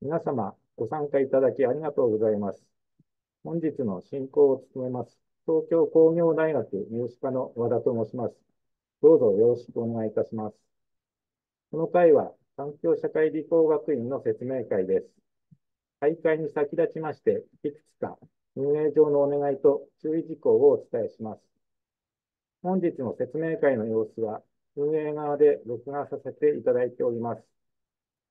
皆様、ご参加いただきありがとうございます。本日の進行を務めます、東京工業大学入試科の和田と申します。どうぞよろしくお願いいたします。この回は、環境社会理工学院の説明会です。大会に先立ちまして、いくつか運営上のお願いと注意事項をお伝えします。本日の説明会の様子は、運営側で録画させていただいております。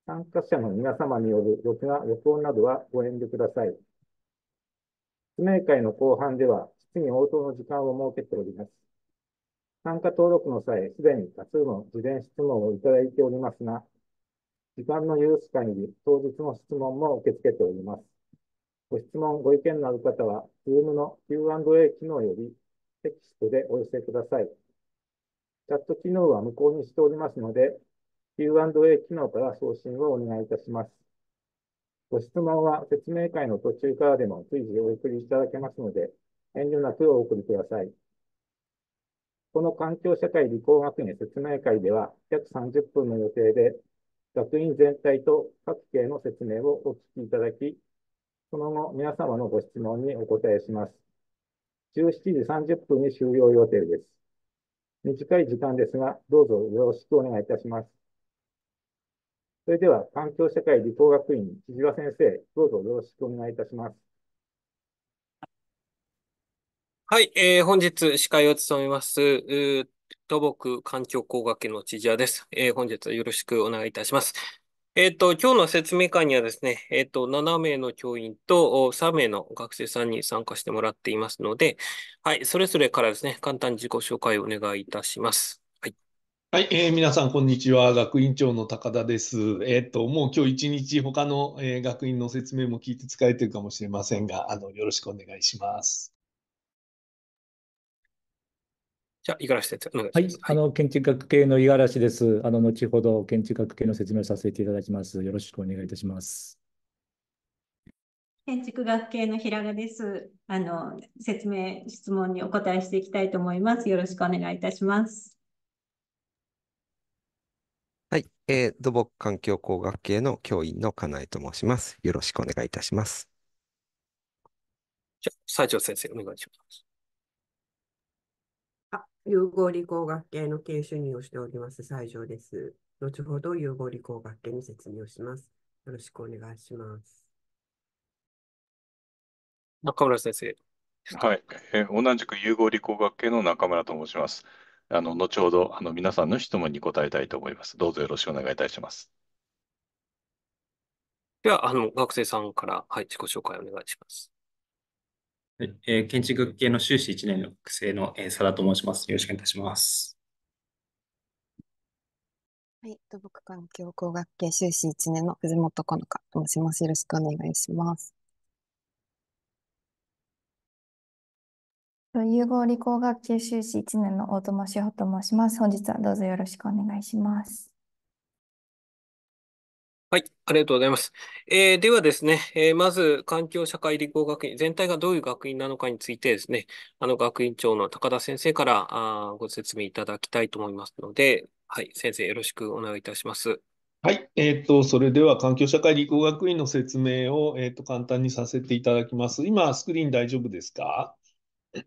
参加者の皆様による録画、録音などはご遠慮ください。説明会の後半では、質疑応答の時間を設けております。参加登録の際、すでに多数の事前質問をいただいておりますが、時間の許す限り、当日の質問も受け付けております。ご質問、ご意見のある方は、Zoom の Q&A 機能よりテキストでお寄せください。チャット機能は無効にしておりますので、Q&A 機能から送信をお願いいたします。ご質問は説明会の途中からでも随時お送りいただけますので、遠慮なくお送りください。この環境社会理工学院説明会では、約30分の予定で、学院全体と各系の説明をお聞きいただき、その後皆様のご質問にお答えします。17時30分に終了予定です。短い時間ですが、どうぞよろしくお願いいたします。それでは、環境社会理工学院、千々和先生、どうぞよろしくお願いいたします。はい、えー、本日司会を務めます、土木環境工学系の千々和です、えー。本日はよろしくお願いいたします。えっ、ー、と、今日の説明会にはですね、えっ、ー、と、7名の教員と3名の学生さんに参加してもらっていますので、はい、それぞれからですね、簡単に自己紹介をお願いいたします。はい、えー、皆さん、こんにちは。学院長の高田です。えっ、ー、と、もう今日一日、他の、えー、学院の説明も聞いて使えてるかもしれませんが、あの、よろしくお願いします。じゃあ、五十嵐先生、お願いします。はい、あの、建築学系の五十嵐です。あの、後ほど建築学系の説明をさせていただきます。よろしくお願いいたします。建築学系の平賀です。あの、説明、質問にお答えしていきたいと思います。よろしくお願いいたします。えー、土木環境工学系の教員の金井と申します。よろしくお願いいたします。じゃ西条先生、お願いします。あ融合理工学系の研修員をしております、西条です。後ほど融合理工学系に説明をします。よろしくお願いします。中村先生。はい、えー、同じく融合理工学系の中村と申します。あの、後ほど、あの、皆さんの質問に答えたいと思います。どうぞよろしくお願いいたします。では、あの、学生さんから、はい、自己紹介お願いします。はい、えー、建築系の修士1年の学生の、えー、佐田と申します。よろしくお願いいたします。はい、土木環境工学系修士1年の藤本好花と申します。よろしくお願いします。融合理工学研修士1年の大友志保と申します。本日はどうぞよろしくお願いします。はい、ありがとうございます。えー、ではですね、えー、まず環境社会理工学院全体がどういう学院なのかについてですね、あの学院長の高田先生からあご説明いただきたいと思いますので、はい、先生よろしくお願いいたします。はい、えーと、それでは環境社会理工学院の説明を、えーと簡単にさせていただきます。今、スクリーン大丈夫ですか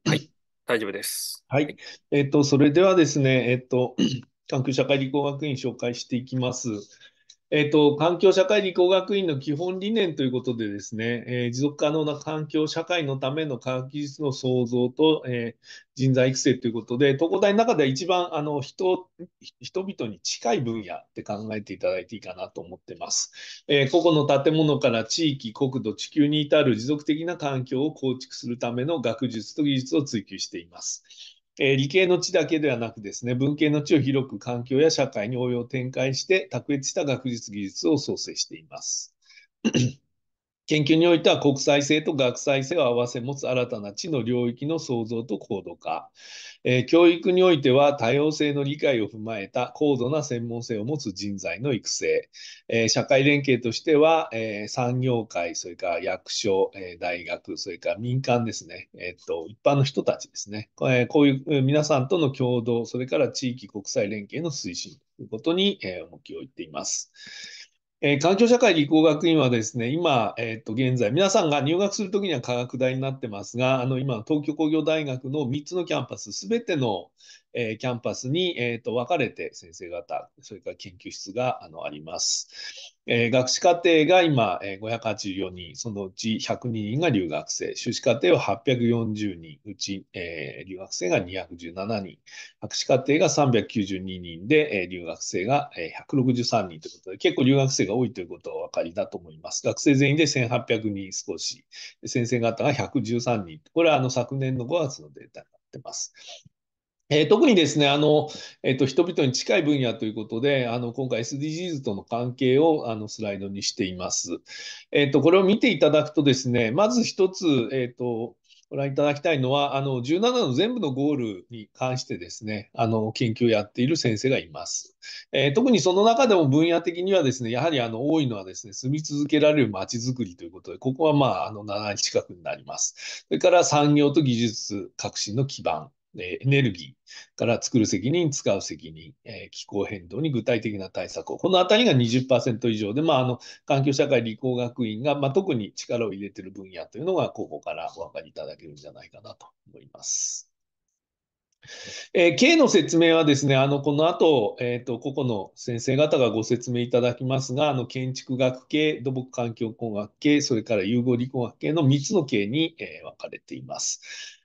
はい、大丈夫です。はい。えっ、ー、と、それではですね、えっ、ー、と、関空社会理工学院紹介していきます。えっ、と、環境社会理工学院の基本理念ということでですね、えー、持続可能な環境社会のための科学技術の創造と、えー、人材育成ということで、東工大の中では一番あの人人々に近い分野って考えていただいていいかなと思ってます。えー、個々の建物から地域、国土、地球に至る持続的な環境を構築するための学術と技術を追求しています。えー、理系の地だけではなくですね、文系の地を広く環境や社会に応用を展開して、卓越した学術技術を創生しています。研究においては国際性と学際性を合わせ持つ新たな地の領域の創造と高度化、えー、教育においては多様性の理解を踏まえた高度な専門性を持つ人材の育成、えー、社会連携としては、えー、産業界、それから役所、え大学、それから民間ですね、えっと、一般の人たちですね、えこういう皆さんとの共同、それから地域国際連携の推進ということに、え重きを置いています。えー、環境社会理工学院はですね、今、えっ、と、現在、皆さんが入学するときには科学大になってますが、あの、今、東京工業大学の3つのキャンパス、すべての、えー、キャンパスに、えーと、分かれて先生方、それから研究室があのあります。えー、学士課程が今、えー、584人、そのうち102人が留学生、修士課程は840人、うち、えー、留学生が217人、博士課程が392人で、えー、留学生が、えー、163人ということで、結構留学生が多いということはお分かりだと思います。学生全員で1800人少し、先生方が113人、これはあの昨年の5月のデータになってます。えー、特にですね、あの、えっ、ー、と、人々に近い分野ということで、あの、今回 SDGs との関係を、あの、スライドにしています。えっ、ー、と、これを見ていただくとですね、まず一つ、えっ、と、ご覧いただきたいのは、あの、17の全部のゴールに関してですね、あの、研究をやっている先生がいます。えー、特にその中でも分野的にはですね、やはりあの、多いのはですね、住み続けられる街づくりということで、ここはまあ、あの、7割近くになります。それから産業と技術革新の基盤。エネルギーから作る責任、使う責任、え気候変動に具体的な対策を、このあたりが20%以上で、まあ、あの環境社会理工学院が、まあ、特に力を入れている分野というのが、ここからお分かりいただけるんじゃないかなと思います。えー、K の説明はですね、あのこの後、えーと、個々の先生方がご説明いただきますが、あの建築学系、土木環境工学系、それから融合理工学系の3つの系に、えー、分かれています。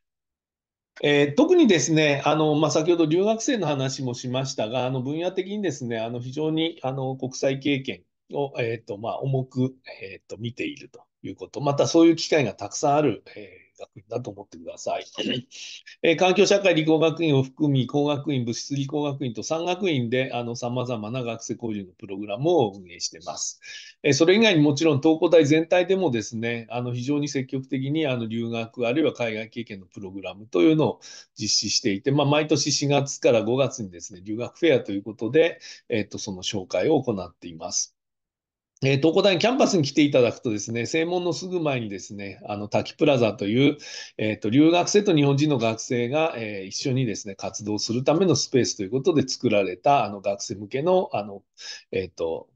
えー、特にですね、あのまあ、先ほど留学生の話もしましたが、あの分野的にですね、あの非常にあの国際経験を、えーとまあ、重く、えーと、見ているということ、またそういう機会がたくさんある、えー学院だと思ってください。えー、環境社会理工学院を含み、工学院、物質理工学院と3学院で、あの、様々な学生交流のプログラムを運営しています。えー、それ以外にもちろん、東工大全体でもですね、あの、非常に積極的に、あの、留学あるいは海外経験のプログラムというのを実施していて、まあ、毎年4月から5月にですね、留学フェアということで、えっ、ー、と、その紹介を行っています。えー、東古大キャンパスに来ていただくとですね、正門のすぐ前にですね、あの、滝プラザという、えっ、ー、と、留学生と日本人の学生が、えー、一緒にですね、活動するためのスペースということで作られた、あの、学生向けの、あの、えっ、と、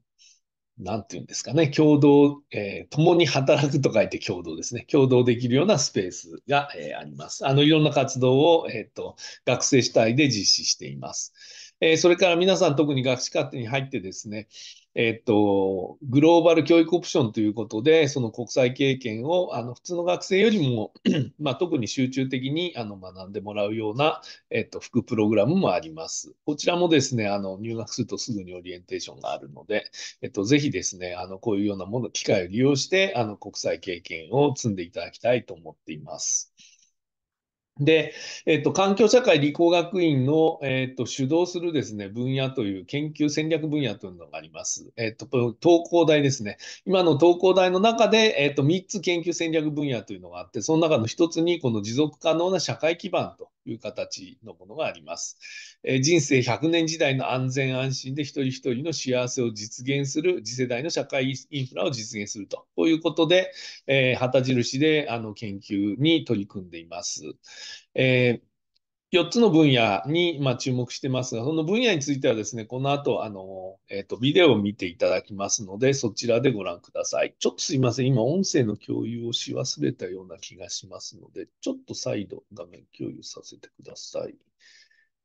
なんていうんですかね、共同、えー、共に働くと書いて共同ですね、共同できるようなスペースが、えー、あります。あの、いろんな活動を、えっ、ー、と、学生主体で実施しています。えー、それから皆さん、特に学士課程に入ってですね、えっと、グローバル教育オプションということで、その国際経験をあの普通の学生よりも まあ、特に集中的にあの学んでもらうような、えっと、副プログラムもあります。こちらもですね、あの入学するとすぐにオリエンテーションがあるので、えっと、ぜひですね、あのこういうようなもの、機会を利用して、あの国際経験を積んでいただきたいと思っています。で、えっと、環境社会理工学院の、えっと、主導するですね、分野という、研究戦略分野というのがあります。えっと、東工大ですね。今の東工大の中で、えっと、3つ研究戦略分野というのがあって、その中の1つに、この持続可能な社会基盤という形のものがあります。え人生100年時代の安全安心で一人一人の幸せを実現する次世代の社会インフラを実現するとこういうことで、え旗印であの研究に取り組んでいます。えー、4つの分野に、まあ、注目してますが、その分野についてはですね、この後、あの、えっ、ー、と、ビデオを見ていただきますので、そちらでご覧ください。ちょっとすいません。今、音声の共有をし忘れたような気がしますので、ちょっと再度画面共有させてください。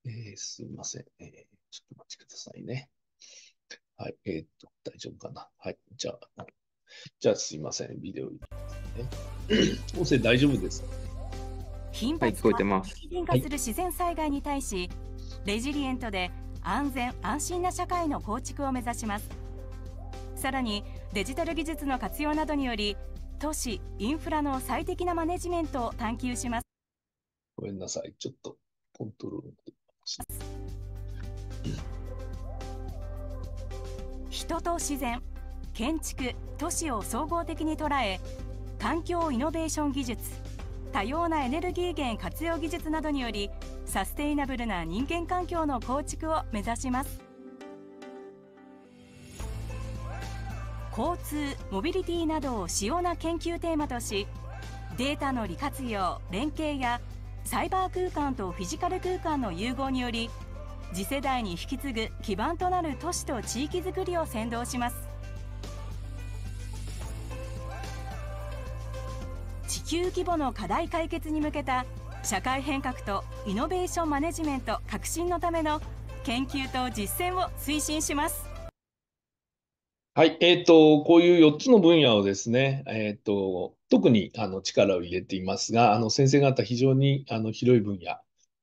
えー、すいません、えー。ちょっとお待ちくださいね。はい。えっ、ー、と、大丈夫かな。はい。じゃあ、じゃあすいません。ビデオ、ね。音声大丈夫ですか頻発化、はい、激化する自然災害に対し、レジリエントで安全安心な社会の構築を目指しますさらにデジタル技術の活用などにより都市インフラの最適なマネジメントを探求しますごめんなさいちょっとコントロール人と自然建築都市を総合的に捉え環境イノベーション技術多様なエネルギー源活用技術などによりサステイナブルな人間環境の構築を目指します交通モビリティなどを主要な研究テーマとしデータの利活用連携やサイバー空間とフィジカル空間の融合により次世代に引き継ぐ基盤となる都市と地域づくりを先導します球規模の課題解決に向けた社会変革とイノベーションマネジメント革新のための研究と実践を推進します。はい、えーと、こういう4つの分野をですね、えーと特にあの力を入れていますがあの先生方非常にあの広い分野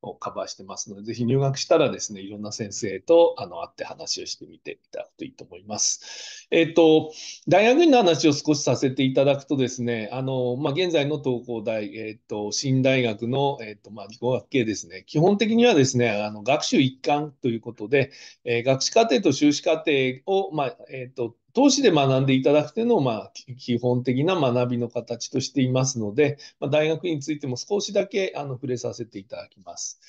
をカバーしてますので、ぜひ入学したらですね、いろんな先生とあの会って話をしてみていただくといいと思います。えっ、と、大学院の話を少しさせていただくとですね、あの、まあ、現在の東工大、えっ、と、新大学の、えっ、と、まあ、理工学系ですね、基本的にはですね、あの、学習一貫ということで、え学士課程と修士課程を、まあ、えっ、と、投資で学んでいただくというのを、まあ、基本的な学びの形としていますので、まあ、大学についても少しだけあの触れさせていただきます。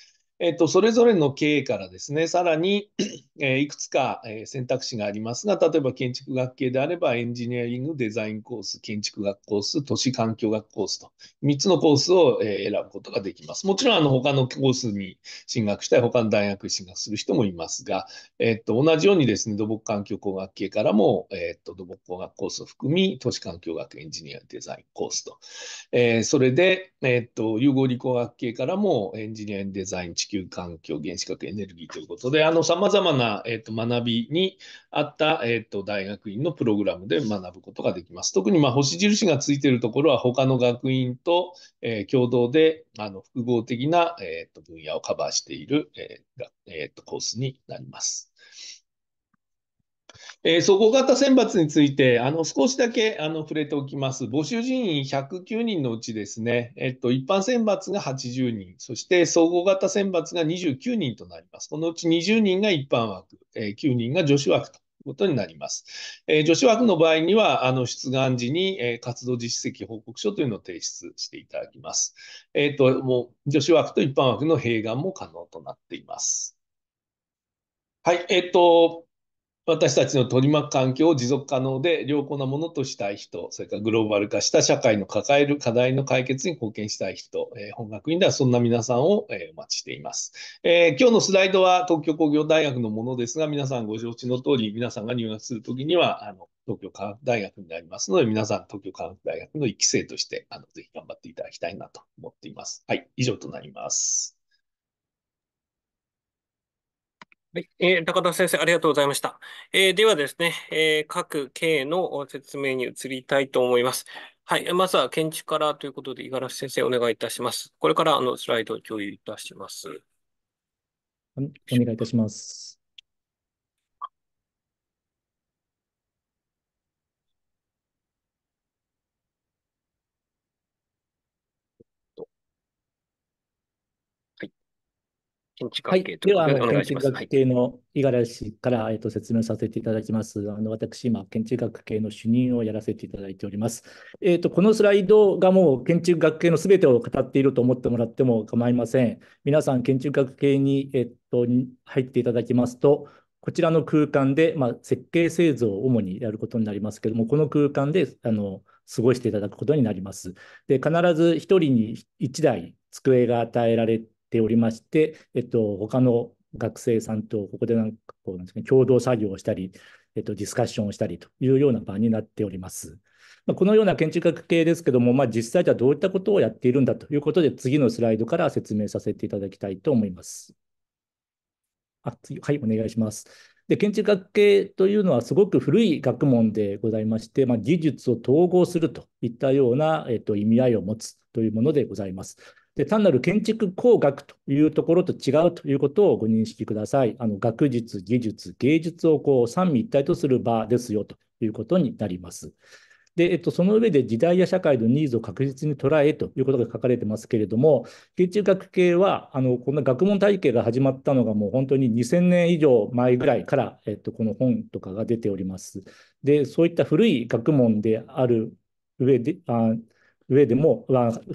えっと、それぞれの経営からですね、さらに、えいくつか選択肢がありますが、例えば建築学系であれば、エンジニアリング、デザインコース、建築学コース、都市環境学コースと、3つのコースを選ぶことができます。もちろん、あの、他のコースに進学したい、他の大学に進学する人もいますが、えっと、同じようにですね、土木環境工学系からも、えっと、土木工学コースを含み、都市環境学エンジニアデザインコースと、えー、それで、えっと、融合理工学系からも、エンジニアデザイン地球環境、原子核、エネルギーということで、あの、様々な、えっ、と、学びにあった、えっ、と、大学院のプログラムで学ぶことができます。特に、まあ、星印がついているところは、他の学院と、えー、共同で、あの、複合的な、えっ、と、分野をカバーしている、えーえっ、と、コースになります。えー、総合型選抜について、あの少しだけあの触れておきます。募集人員109人のうちですね、えっと、一般選抜が80人、そして総合型選抜が29人となります。このうち20人が一般枠、えー、9人が女子枠と。いうことになります。えー、女子枠の場合には、あの出願時に、えー、活動実績報告書というのを提出していただきます。えっ、ー、と、もう女子枠と一般枠の併願も可能となっています。はい、えっ、ー、と、私たちの取り巻く環境を持続可能で良好なものとしたい人、それからグローバル化した社会の抱える課題の解決に貢献したい人、えー、本学院ではそんな皆さんを、えー、お待ちしています、えー。今日のスライドは東京工業大学のものですが、皆さんご承知の通り、皆さんが入学するときには、あの東京科学大学になりますので、皆さん東京科学大学の1期生として、あのぜひ頑張っていただきたいなと思っています。はい、以上となります。はい、え高田先生、ありがとうございました。えー、ではですね、えー、各経営の説明に移りたいと思います。はい、まずは建築からということで、五十嵐先生、お願いいたします。これからあのスライドを共有いたします。お願いいたします。建築学系とはい、では、建築学系の五十嵐から、えと、説明させていただきます。あの私、今、建築学系の主任をやらせていただいております。えと、このスライドがもう建築学系のすべてを語っていると思ってもらっても構いません。皆さん、建築学系に、えと、入っていただきますと、こちらの空間で、まあ、設計製造を主にやることになりますけれども、この空間であの過ごしていただくことになります。で、必ず1人に1台机が与えられてておりまして、えっと、他の学生さんとここでなんかこうなんですね、共同作業をしたり、えっと、ディスカッションをしたりというような場になっております。まあ、このような建築学系ですけども、まあ、実際じゃどういったことをやっているんだということで、次のスライドから説明させていただきたいと思います。あ次はい、お願いします。で建築学系というのはすごく古い学問でございまして、まあ、技術を統合するといったような、えっと、意味合いを持つというものでございます。で単なる建築工学というところと違うということをご認識ください。あの学術、技術、芸術をこう三位一体とする場ですよということになります。で、えっと、その上で時代や社会のニーズを確実に捉えということが書かれてますけれども、建築学系は、あの、こんな学問体系が始まったのがもう本当に2000年以上前ぐらいから、えっと、この本とかが出ております。で、そういった古い学問である上で、あ上でも、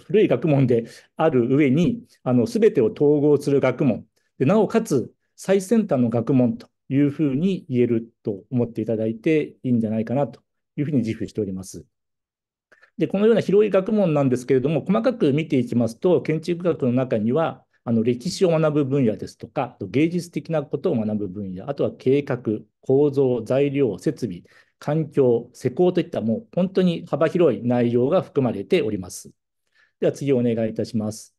古い学問である上に、あの、すべてを統合する学問で、なおかつ最先端の学問というふうに言えると思っていただいていいんじゃないかなというふうに自負しております。で、このような広い学問なんですけれども、細かく見ていきますと、建築学の中には、あの歴史を学ぶ分野ですとか、芸術的なことを学ぶ分野、あとは計画、構造、材料、設備、環境、施工といったもう本当に幅広い内容が含まれております。では次お願いいたします。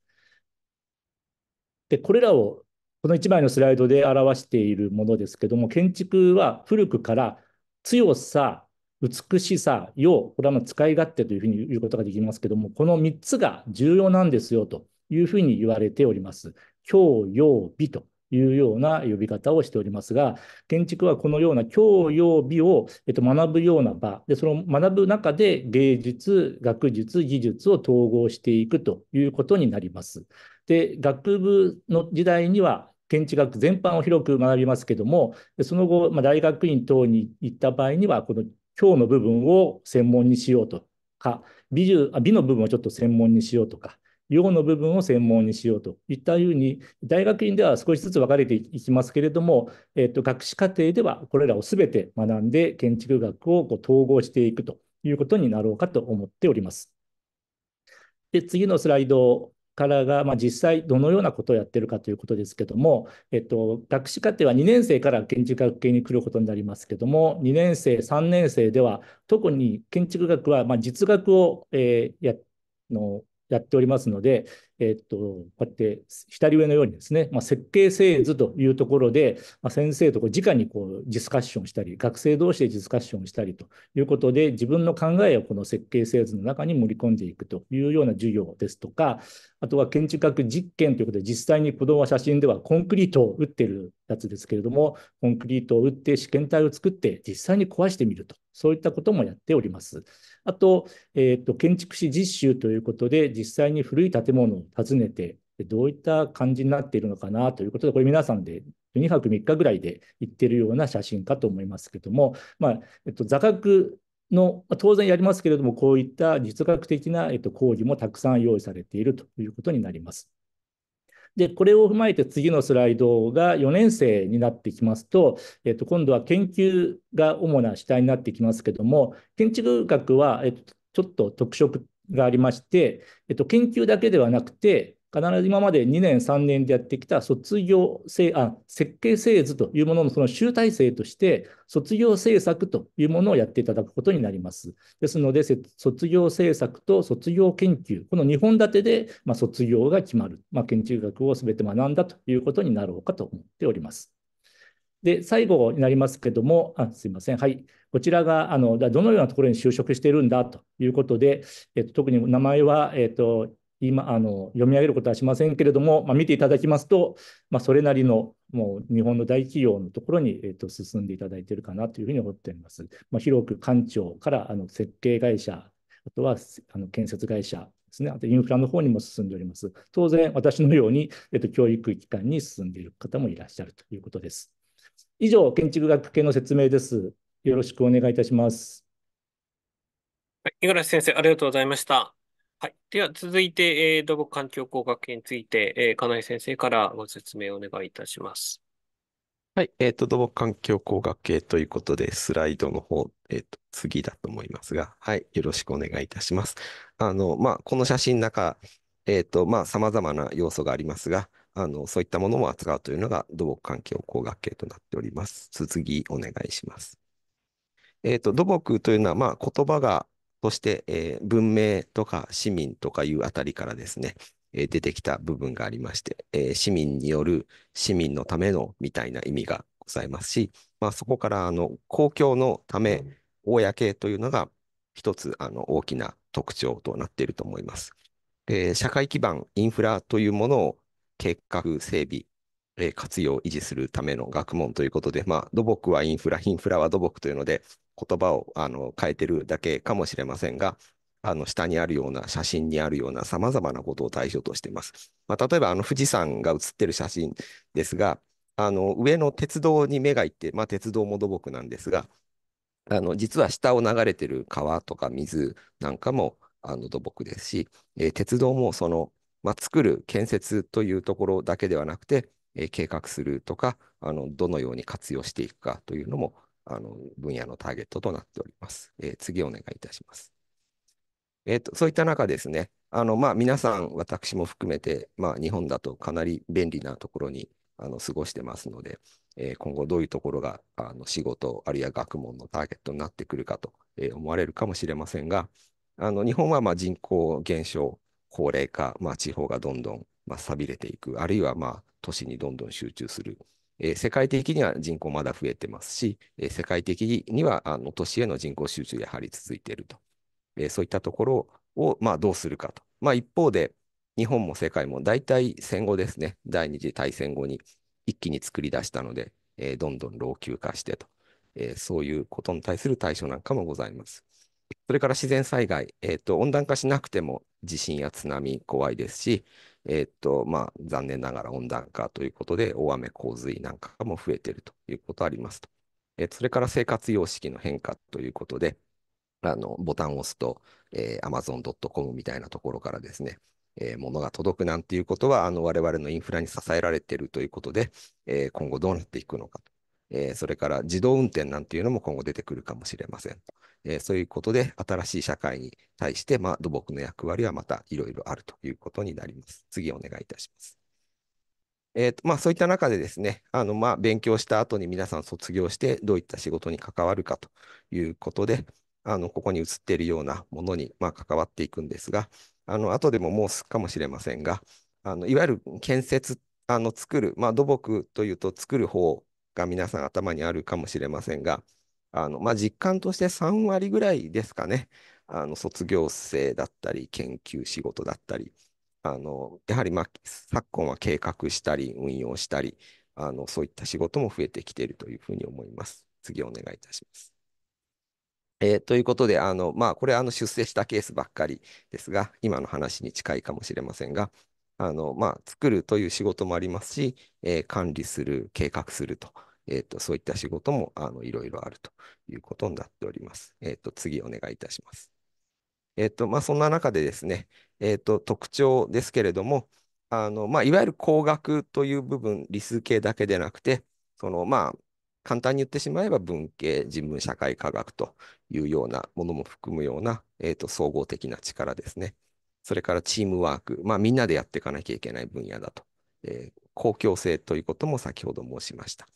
で、これらをこの1枚のスライドで表しているものですけども、建築は古くから強さ、美しさ、用、これはま使い勝手というふうに言うことができますけども、この3つが重要なんですよというふうに言われております。強、用、美というような呼び方をしておりますが、建築はこのような教養美を、えっと、学ぶような場で、その学ぶ中で芸術、学術、技術を統合していくということになります。で、学部の時代には、建築学全般を広く学びますけども、その後、まあ、大学院等に行った場合には、この教の部分を専門にしようとか、美術あ美の部分をちょっと専門にしようとか、用の部分を専門にしようといったように、大学院では少しずつ分かれていきますけれども、えっと、学士課程ではこれらをすべて学んで、建築学をこう統合していくということになろうかと思っております。で次のスライドからが、まあ、実際どのようなことをやってるかということですけども、えっと、学士課程は2年生から建築学系に来ることになりますけども2年生3年生では特に建築学は、まあ、実学を、えー、やのやっておりますので、えっと、こうやって左上のようにですね、まあ、設計製図というところで、まあ、先生とこう直にこうディスカッションしたり、学生同士でディスカッションしたりということで、自分の考えをこの設計製図の中に盛り込んでいくというような授業ですとか、あとは建築学実験ということで、実際に子どもは写真ではコンクリートを打ってるやつですけれども、コンクリートを打って試験体を作って実際に壊してみると、そういったこともやっております。あと、えーと、と建築士実習ということで、実際に古い建物を訪ねて、どういった感じになっているのかなということで、これ皆さんで2泊3日ぐらいで行ってるような写真かと思いますけども、まあ、えっと、座学の、当然やりますけれども、こういった実学的な、えっと、講義もたくさん用意されているということになります。で、これを踏まえて次のスライドが4年生になってきますと、えっと、今度は研究が主な主体になってきますけども、建築学は、えっと、ちょっと特色がありまして、えっと、研究だけではなくて、必ず今まで2年、3年でやってきた卒業せあ設計製図というもののその集大成として、卒業政策というものをやっていただくことになります。ですので、卒業政策と卒業研究、この2本立てで、まあ、卒業が決まる、まあ、研究学をすべて学んだということになろうかと思っております。で、最後になりますけども、あすいません、はい、こちらがあのどのようなところに就職しているんだということで、えっと、特に名前は、えっと、今あの読み上げることはしませんけれども、まあ、見ていただきますと、まあ、それなりのもう日本の大企業のところに、えっと、進んでいただいているかなというふうに思っております。まあ、広く官庁からあの設計会社、あとはあの建設会社ですね、あとインフラの方にも進んでおります。当然、私のように、えっと、教育機関に進んでいる方もいらっしゃるということです。以上、建築学系の説明です。よろしくお願いいたします。はい、五十嵐先生、ありがとうございました。はい、では、続いて、えー、土木環境工学系について、えー、金井先生からご説明をお願いいたします。はい、えっ、ー、と、土木環境工学系ということで、スライドの方、えっ、ー、と、次だと思いますが、はい、よろしくお願いいたします。あの、まあ、この写真の中、えっ、ー、と、まあ、様な要素がありますが、あの、そういったものも扱うというのが土木環境工学系となっております。次、お願いします。えっ、ー、と、土木というのは、まあ、言葉が、として、えー、文明とか市民とかいうあたりからですね、えー、出てきた部分がありまして、えー、市民による市民のためのみたいな意味がございますし、まあ、そこからあの公共のため、公というのが一つあの大きな特徴となっていると思います。えー、社会基盤、インフラというものを計画整備、えー、活用、を維持するための学問ということで、まあ、土木はインフラ、インフラは土木というので、言葉をあの変えてるだけかもしれませんが、あの下にあるような写真にあるようなさまざまなことを対象としています。まあ、例えばあの富士山が写ってる写真ですが、あの上の鉄道に目がいって、まあ、鉄道も土木なんですが、あの実は下を流れてる川とか水なんかもあの土木ですし、えー、鉄道もそのまあ、作る、建設というところだけではなくて、え計画するとかあの、どのように活用していくかというのもあの分野のターゲットとなっております。えー、次お願いいたします。えーと、そういった中ですね、あのまあ、皆さん、私も含めて、まあ、日本だとかなり便利なところにあの過ごしてますので、えー、今後どういうところがあの仕事、あるいは学問のターゲットになってくるかと、えー、思われるかもしれませんが、あの日本はま人口減少高齢化、まあ、地方がどんどん、まあ、錆びれていく、あるいは、まあ、都市にどんどん集中する。えー、世界的には人口まだ増えてますし、えー、世界的にはあの都市への人口集中やはり続いていると。えー、そういったところを、まあ、どうするかと。まあ、一方で、日本も世界も大体戦後ですね、第二次大戦後に一気に作り出したので、えどんどん老朽化してと、えそういうことに対する対処なんかもございます。それから自然災害、えーと、温暖化しなくても地震や津波怖いですし、えーとまあ、残念ながら温暖化ということで、大雨、洪水なんかも増えているということありますと。えー、それから生活様式の変化ということで、あのボタンを押すと、えー、amazon.com みたいなところからですね、えー、物が届くなんていうことは、あの我々のインフラに支えられているということで、えー、今後どうなっていくのかと、えー、それから自動運転なんていうのも今後出てくるかもしれません。えー、そういうことで新しい社会に対して、まあ、土木の役割はまたいろいろあるということになります。次お願いいたします。えーとまあ、そういった中でですね、あのまあ勉強した後に皆さん卒業してどういった仕事に関わるかということで、あのここに映っているようなものにまあ関わっていくんですが、あの後でも申すかもしれませんが、あのいわゆる建設、あの作る、まあ、土木というと作る方が皆さん頭にあるかもしれませんが、あの、まあ、実感として3割ぐらいですかね、あの卒業生だったり、研究仕事だったり、あのやはり、まあ、昨今は計画したり、運用したりあの、そういった仕事も増えてきているというふうに思います。次お願いいたします。えー、ということで、あのまあ、これあの出世したケースばっかりですが、今の話に近いかもしれませんが、あのまあ、作るという仕事もありますし、えー、管理する、計画すると。えっ、ー、と、そういった仕事も、あの、いろいろあるということになっております。えっ、ー、と、次お願いいたします。えっ、と、まあ、そんな中でですね、えっ、と、特徴ですけれども、あの、まあ、いわゆる工学という部分、理数系だけでなくて、その、まあ、簡単に言ってしまえば文系、人文、社会科学というようなものも含むような、えーと、と総合的な力ですね。それからチームワーク、まあ、みんなでやっていかなきゃいけない分野だと。えー、公共性ということも先ほど申しました。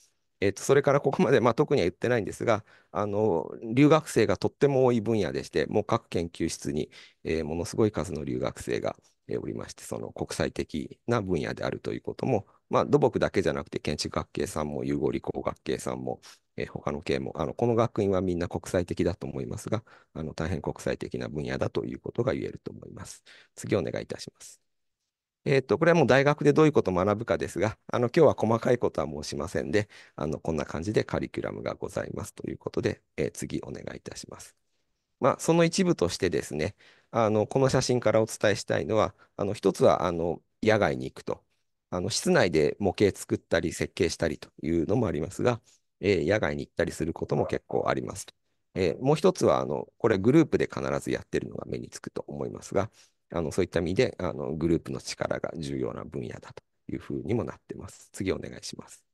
えー、とそれからここまで、まあ、特には言ってないんですがあの留学生がとっても多い分野でしてもう各研究室に、えー、ものすごい数の留学生が、えー、おりましてその国際的な分野であるということも、まあ、土木だけじゃなくて建築学系さんも融合理工学系さんも、えー、他の系もあのこの学院はみんな国際的だと思いますがあの大変国際的な分野だということが言えると思います。次お願いいたします。えっ、ー、と、これはもう大学でどういうことを学ぶかですが、あの、今日は細かいことは申しませんで、あの、こんな感じでカリキュラムがございますということで、えー、次お願いいたします。まあ、その一部としてですね、あの、この写真からお伝えしたいのは、あの、一つは、あの、野外に行くと。あの、室内で模型作ったり、設計したりというのもありますが、えー、野外に行ったりすることも結構ありますと。えー、もう一つは、あの、これグループで必ずやってるのが目につくと思いますが、あのそういった意味であのグループの力が重要な分野だというふうにもなってます。次お願いします。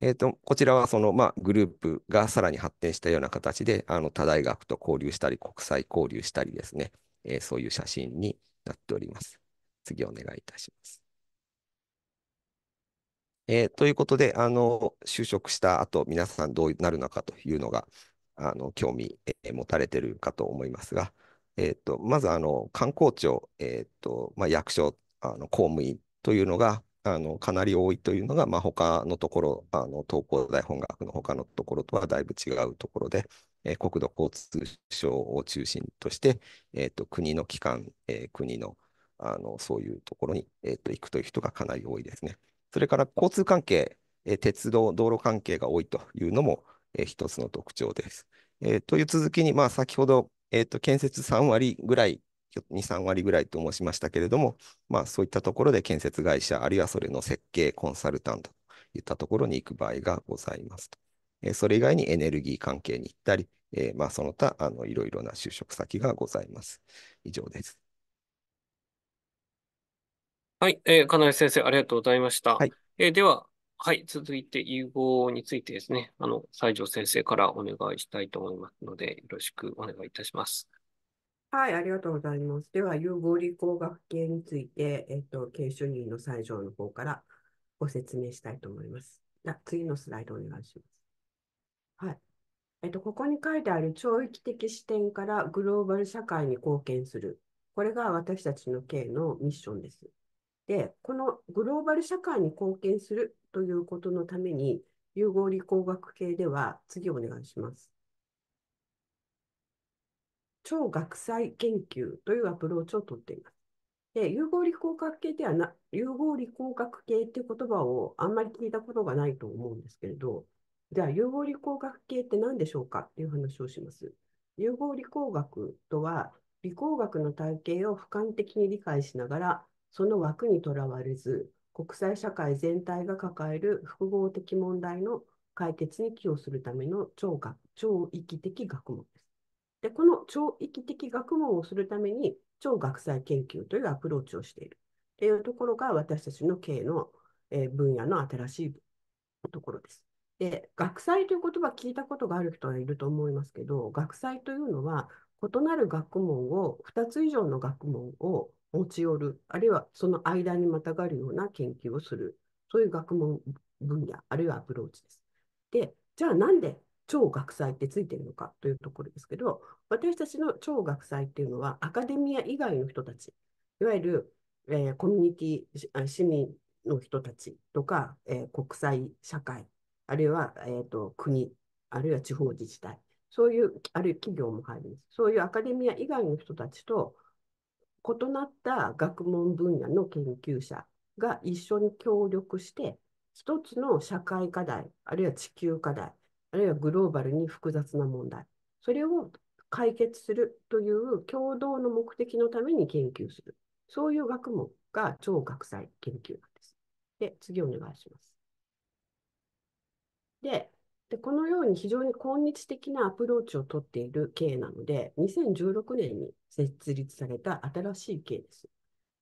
えーと、こちらはその、まあ、グループがさらに発展したような形であの他大学と交流したり国際交流したりですね、えー、そういう写真になっております。次お願いいたします。えー、ということであの、就職した後皆さんどうなるのかというのがあの興味、えー、持たれてるかと思いますが、えーと、まずあの観光庁、えーとまあ、役所あの公務員というのがあのかなり多いというのが、まあ、他のところあの東工大本学の他のところとはだいぶ違うところで、えー、国土交通省を中心として、えーと、国の機関、えー、国のあのそういうところに、えーと、と行くという人がかなり多いですね。それから交通関係、えー、鉄道、道路関係が多いというのも、えー、一つの特徴です。えー、という続きに、まあ、先ほどえー、と建設3割ぐらい、2、3割ぐらいと申しましたけれども、まあ、そういったところで建設会社、あるいはそれの設計、コンサルタントといったところに行く場合がございますと。えー、それ以外にエネルギー関係に行ったり、えー、まあ、その他あの、いろいろな就職先がございます。以上です。はい、えー、金井先生、ありがとうございました。はい、えー、では、はい、続いて融合についてですね、あの、西条先生からお願いしたいと思いますので、よろしくお願いいたします。はい、ありがとうございます。では、融合理工学系について、えっと、研修人の西条の方からご説明したいと思います。次のスライドお願いします。はい。えっと、ここに書いてある長域的視点からグローバル社会に貢献する。これが私たちの経営のミッションです。で、このグローバル社会に貢献するということのために、融合理工学系では次お願いします。超学際研究というアプローチをとっています。で融合理工学系ではな、融合理工学系っていう言葉をあんまり聞いたことがないと思うんですけれど、じゃあ融合理工学系って何でしょうかっていう話をします。融合理工学とは、理工学の体系を俯瞰的に理解しながら、その枠にとらわれず、国際社会全体が抱える複合的問題の解決に寄与するための超学超域的学問です。で、この超域的学問をするために超学際研究というアプローチをしているというところが私たちの経営の、え分野の新しいところです。で、学際という言葉聞いたことがある人はいると思いますけど、学際というのは異なる学問を2つ以上の学問を持ち寄る、あるいはその間にまたがるような研究をする、そういう学問分野、あるいはアプローチです。で、じゃあなんで超学祭ってついてるのかというところですけど、私たちの超学祭っていうのは、アカデミア以外の人たち、いわゆる、えー、コミュニティ、市民の人たちとか、えー、国際社会、あるいは、えーと、と国、あるいは地方自治体、そういう、あるいは企業も入ります。そういうアカデミア以外の人たちと、異なった学問分野の研究者が一緒に協力して、一つの社会課題、あるいは地球課題、あるいはグローバルに複雑な問題、それを解決するという共同の目的のために研究する。そういう学問が超学際研究なんです。で、次お願いします。で、で、このように非常に今日的なアプローチをとっている系なので、2016年に設立された新しい系です。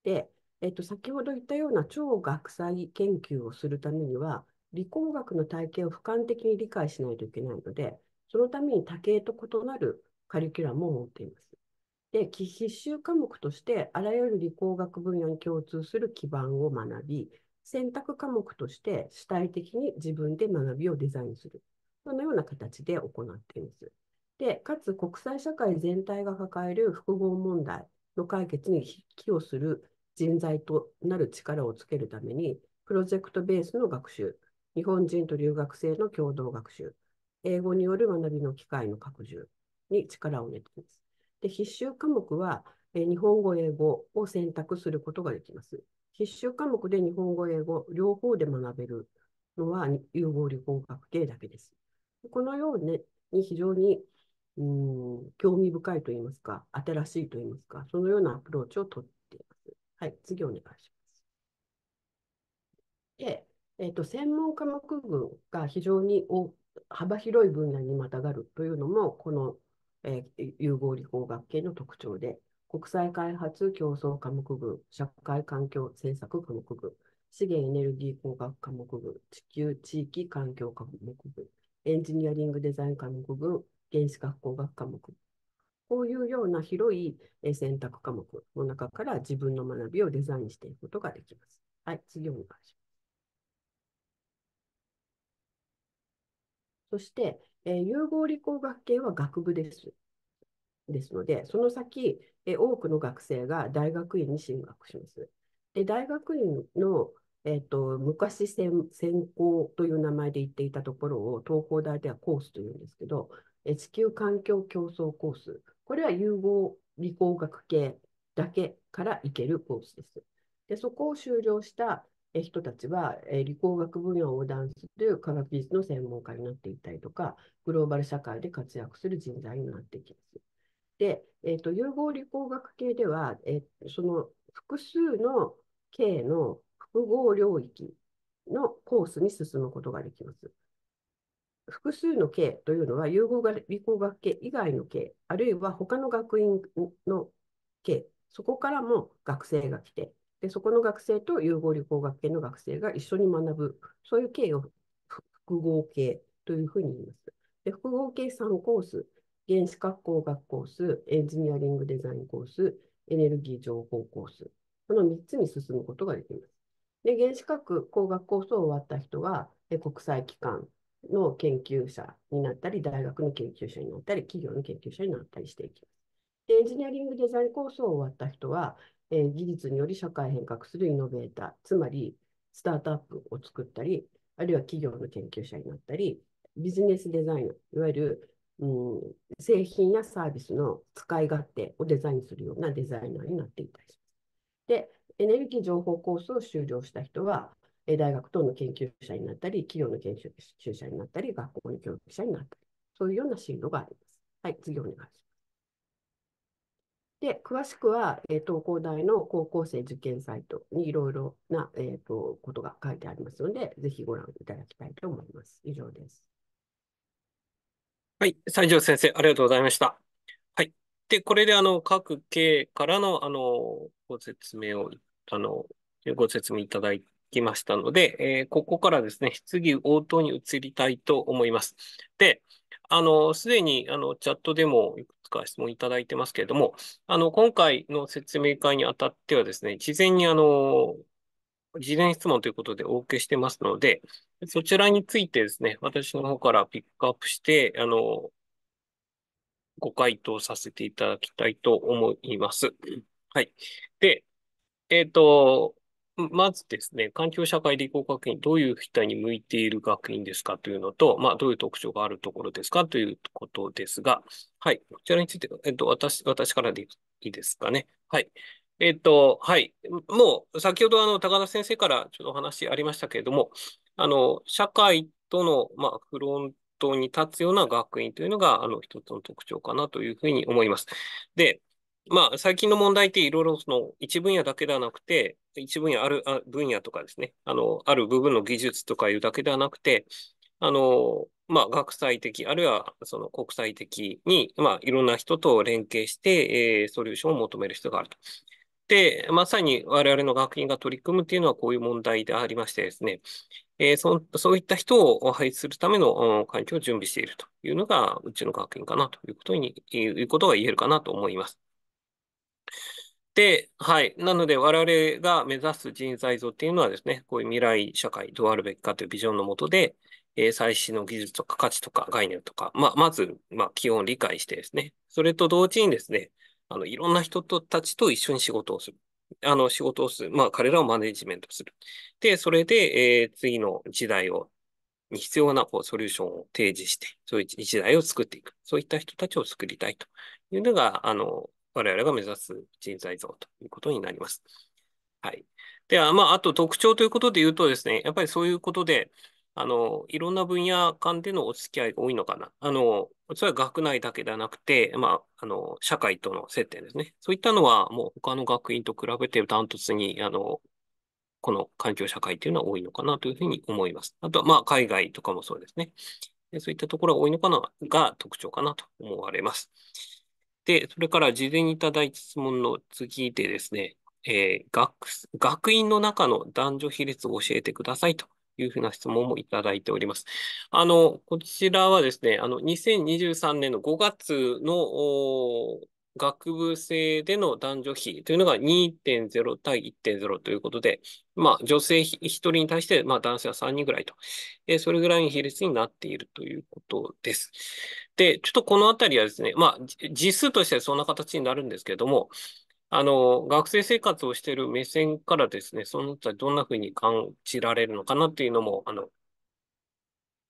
で、えっと、先ほど言ったような超学際研究をするためには、理工学の体系を俯瞰的に理解しないといけないので、そのために多系と異なるカリキュラムを持っています。で、必修科目として、あらゆる理工学分野に共通する基盤を学び、選択科目として主体的に自分で学びをデザインする。そのような形で行っています。で、かつ国際社会全体が抱える複合問題の解決に寄与する人材となる力をつけるために、プロジェクトベースの学習、日本人と留学生の共同学習、英語による学びの機会の拡充に力を入れています。で必修科目は、え日本語、英語を選択することができます。必修科目で日本語、英語両方で学べるのは融合旅行学系だけです。このように非常にうん興味深いといいますか、新しいといいますか、そのようなアプローチをとっています。はい、次お願いします。で、えーと、専門科目群が非常に幅広い分野にまたがるというのも、この、えー、融合理工学系の特徴で、国際開発競争科目群、社会環境政策科目群、資源エネルギー工学科目群、地球地域環境科目群、エンジニアリングデザイン科目分、原子学工学科目。こういうような広い選択科目の中から自分の学びをデザインしていくことができます。はい、次お願いします。そして、え融合理工学系は学部です。ですので、その先、え多くの学生が大学院に進学します。で大学院のえーと、昔専攻という名前で言っていたところを東工大ではコースというんですけど、地球環境競争コース、これは融合理工学系だけから行けるコースです。でそこを修了した人たちは、理工学分野を横断する科学技術の専門家になっていたりとか、グローバル社会で活躍する人材になっていきます。で、えーと、と融合理工学系では、えー、その複数の系の複合領域のコースに進むことができます。複数の系というのは、融合理工学系以外の系、あるいは他の学院の系、そこからも学生が来て、でそこの学生と融合理工学系の学生が一緒に学ぶ、そういう系を複合系というふうに言います。で複合系3コース、原子格工学コース、エンジニアリングデザインコース、エネルギー情報コース、この3つに進むことができます。で、原子核工学構想を終わった人は、え国際機関の研究者になったり、大学の研究者になったり、企業の研究者になったりしていきます。でエンジニアリングデザイン構想を終わった人は、えー、技術により社会変革するイノベーター、つまりスタートアップを作ったり、あるいは企業の研究者になったり、ビジネスデザイン、いわゆる、うん、製品やサービスの使い勝手をデザインするようなデザイナーになっていたりします。で、エネルギー情報コースを修了した人は、大学等の研究者になったり、企業の研究者になったり、学校の教育者になったり、そういうような進路があります。はい、次お願いします。で、詳しくは、えー、東工大の高校生受験サイトにいろいろな、えーと、とことが書いてありますので、ぜひご覧いただきたいと思います。以上です。はい、西条先生、ありがとうございました。で、これであの、各系からの、あの、ご説明を、あの、ご説明いただきましたので、えー、ここからですね、質疑応答に移りたいと思います。で、あの、すでに、あの、チャットでもいくつか質問いただいてますけれども、あの、今回の説明会にあたってはですね、事前に、あの、事前質問ということでお受けしてますので、そちらについてですね、私の方からピックアップして、あの、ご回答させていただきたいと思います。はい。で、えっ、ー、と、まずですね、環境社会理工学院、どういう人に向いている学院ですかというのと、まあ、どういう特徴があるところですかということですが、はい。こちらについて、えっ、ー、と、私、私からでいいですかね。はい。えっ、ー、と、はい。もう、先ほど、あの、高田先生からちょっとお話ありましたけれども、あの、社会との、まあ、フロン頭に立つような学院というのが、あの、一つの特徴かなというふうに思います。で、まあ、最近の問題っていろいろその一分野だけではなくて、一分野ある、あ分野とかですね、あの、ある部分の技術とかいうだけではなくて、あの、まあ、学際的、あるいはその国際的に、まあ、いろんな人と連携して、えー、ソリューションを求める人があると。で、まさに我々の学院が取り組むというのはこういう問題でありましてですね、えー、そそういった人を配置するための環境を準備しているというのが、うちの学院かなということに、いうことが言えるかなと思います。で、はい。なので、我々が目指す人材像っていうのはですね、こういう未来社会、どうあるべきかというビジョンのもとで、えー、最新の技術とか価値とか概念とか、まあ、まず、まあ、基本を理解してですね、それと同時にですね、あの、いろんな人とたちと一緒に仕事をする。あの、仕事をする。まあ、彼らをマネジメントする。で、それで、えー、次の時代を、に必要なこうソリューションを提示して、そういう時代を作っていく。そういった人たちを作りたいというのが、あの、我々が目指す人材像ということになります。はい。では、まあ、あと特徴ということで言うとですね、やっぱりそういうことで、あの、いろんな分野間でのお付き合いが多いのかな。あの、それは学内だけではなくて、まあ、あの、社会との接点ですね。そういったのは、もう他の学院と比べてダントツに、あの、この環境社会というのは多いのかなというふうに思います。あとは、まあ、海外とかもそうですね。そういったところが多いのかなが特徴かなと思われます。で、それから事前にいただいた質問の次でですね、えー、学、学院の中の男女比率を教えてくださいというふうな質問もいただいております。あの、こちらはですね、あの、2023年の5月の学部制での男女比というのが2.0対1.0ということで、まあ、女性1人に対して、まあ、男性は3人ぐらいと、えー、それぐらいの比率になっているということです。で、ちょっとこのあたりはですね、まあ、実数としてはそんな形になるんですけれども、あの、学生生活をしている目線からですね、その他どんなふうに感じられるのかなっていうのも、あの、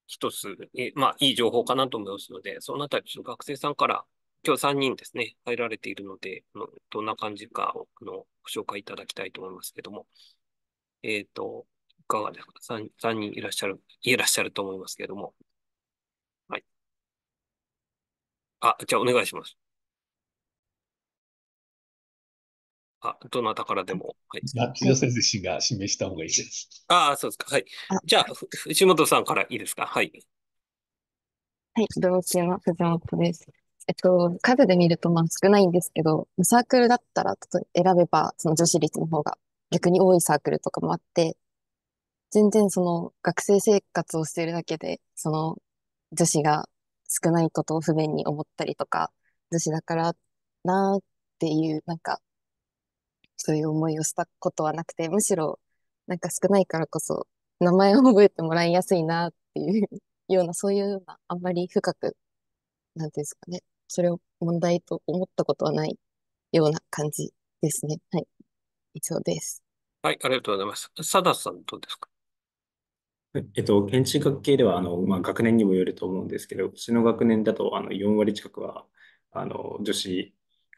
一つ、えまあ、いい情報かなと思いますので、そのあたり、学生さんから、今日3人ですね、入られているので、あのどんな感じかをのご紹介いただきたいと思いますけども、えっ、ー、と、いかがですか 3, ?3 人いらっしゃる、いらっしゃると思いますけども。はい。あ、じゃあお願いします。あ、どなたからでも。はい。夏野先生が示した方がいいです。ああ、そうですか。はい。じゃあ、藤本さんからいいですか。はい。はい、ど同期の藤本です。えっと、数で見るとまあ少ないんですけど、サークルだったらちょっと選べば、その女子率の方が逆に多いサークルとかもあって、全然その学生生活をしているだけで、その女子が少ないことを不便に思ったりとか、女子だからなっていう、なんかそういう思いをしたことはなくて、むしろなんか少ないからこそ名前を覚えてもらいやすいなっていうような、そういうような、あんまり深く、なんていうんですかね、それを問題と思ったことはないような感じですね。はい。以上です。はい、ありがとうございます。サダさん、どうですかえっと、建築学系では、あの、まあ、学年にもよると思うんですけど、うちの学年だと、あの、4割近くは、あの、女子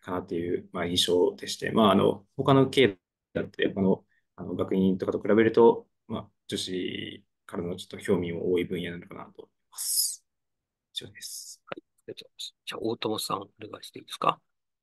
かなっていう、まあ、印象でして、まあ、あの他の系だってこのあの学院とかと比べると、まあ、女子からのちょっと興味も多い分野なのかなと思います。以上です。はい、ありがとうございます。じゃあ、大友さん、お願いしていいですか。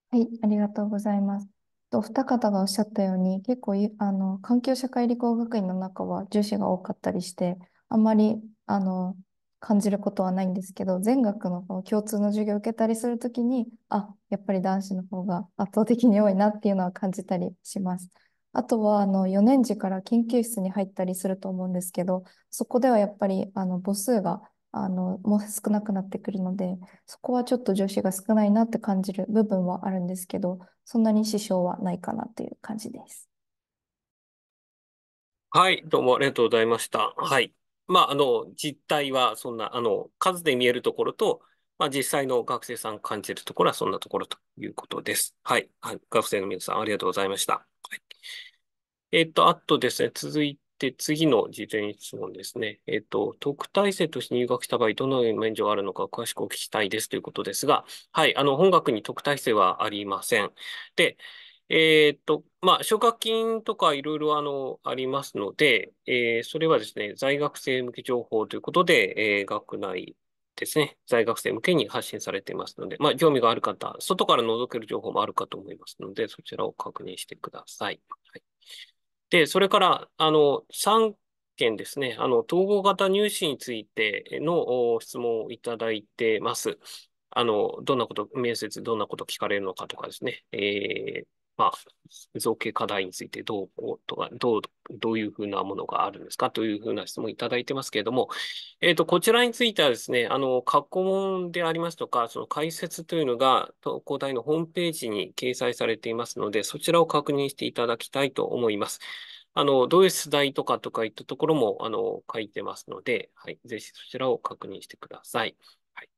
はい、ありがとうございます。お二方がおっしゃったように、結構あの環境社会理工学院の中は女子が多かったりして、あんまりあの感じることはないんですけど全学のこの共通の授業を受けたりするときにあやっぱり男子の方が圧倒的に多いなっていうのは感じたりします。あとはあの4年次から研究室に入ったりすると思うんですけどそこではやっぱりあの母数があのもう少なくなってくるのでそこはちょっと女子が少ないなって感じる部分はあるんですけどそんなに支障はないかなという感じです。はい、どうもありがとうございました。はい。まあ、あの、実態はそんな、あの、数で見えるところと、まあ、実際の学生さん感じるところはそんなところということです。はい。はい、学生の皆さん、ありがとうございました。はい、えっ、ー、と、あとですね、続いて次の事前質問ですね。えっ、ー、と、特待生として入学した場合、どのような免除があるのか詳しくお聞きしたいですということですが、はい。あの、本学に特待生はありません。で、えっ、ー、と、まあ、奨学金とかいろいろあの、ありますので、えー、それはですね、在学生向け情報ということで、えー、学内ですね、在学生向けに発信されていますので、まあ、興味がある方、外から覗ける情報もあるかと思いますので、そちらを確認してください。はい、で、それから、あの、3件ですね、あの、統合型入試についての質問をいただいてます。あの、どんなこと、面接どんなこと聞かれるのかとかですね、えー、まあ、造形課題についてどうこうとか、どう、どういうふうなものがあるんですかというふうな質問いただいてますけれども、えっ、ー、と、こちらについてはですね、あの、過去問でありますとか、その解説というのが、東工大のホームページに掲載されていますので、そちらを確認していただきたいと思います。あの、どういう出題とかとかいったところも、あの、書いてますので、はい、ぜひそちらを確認してください。はい。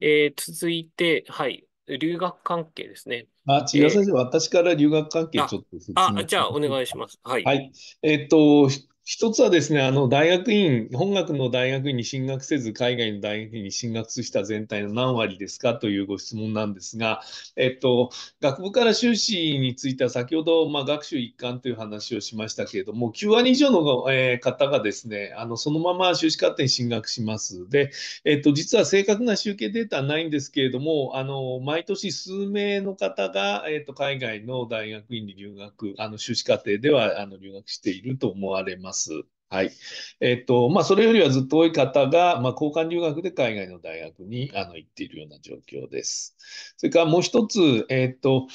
えー、続いて、はい。留学関係ですね。あ、千賀先生、私から留学関係ちょっと説明あ、じゃあお願いします。はい。はい。えっと、一つはですね、あの大学院、本学の大学院に進学せず、海外の大学院に進学した全体の何割ですかというご質問なんですが、えっと、学部から修士については、先ほど、まあ、学習一貫という話をしましたけれども、9割以上の、えー、方がですね、あのそのまま修士課程に進学します。で、えっと、実は正確な集計データはないんですけれども、あの毎年数名の方が、えっと、海外の大学院に留学、あの修士課程ではあの留学していると思われます。ます。はい。えっと、まあ、それよりはずっと多い方が、まあ、交換留学で海外の大学にあの行っているような状況です。それからもう一つ、えっと、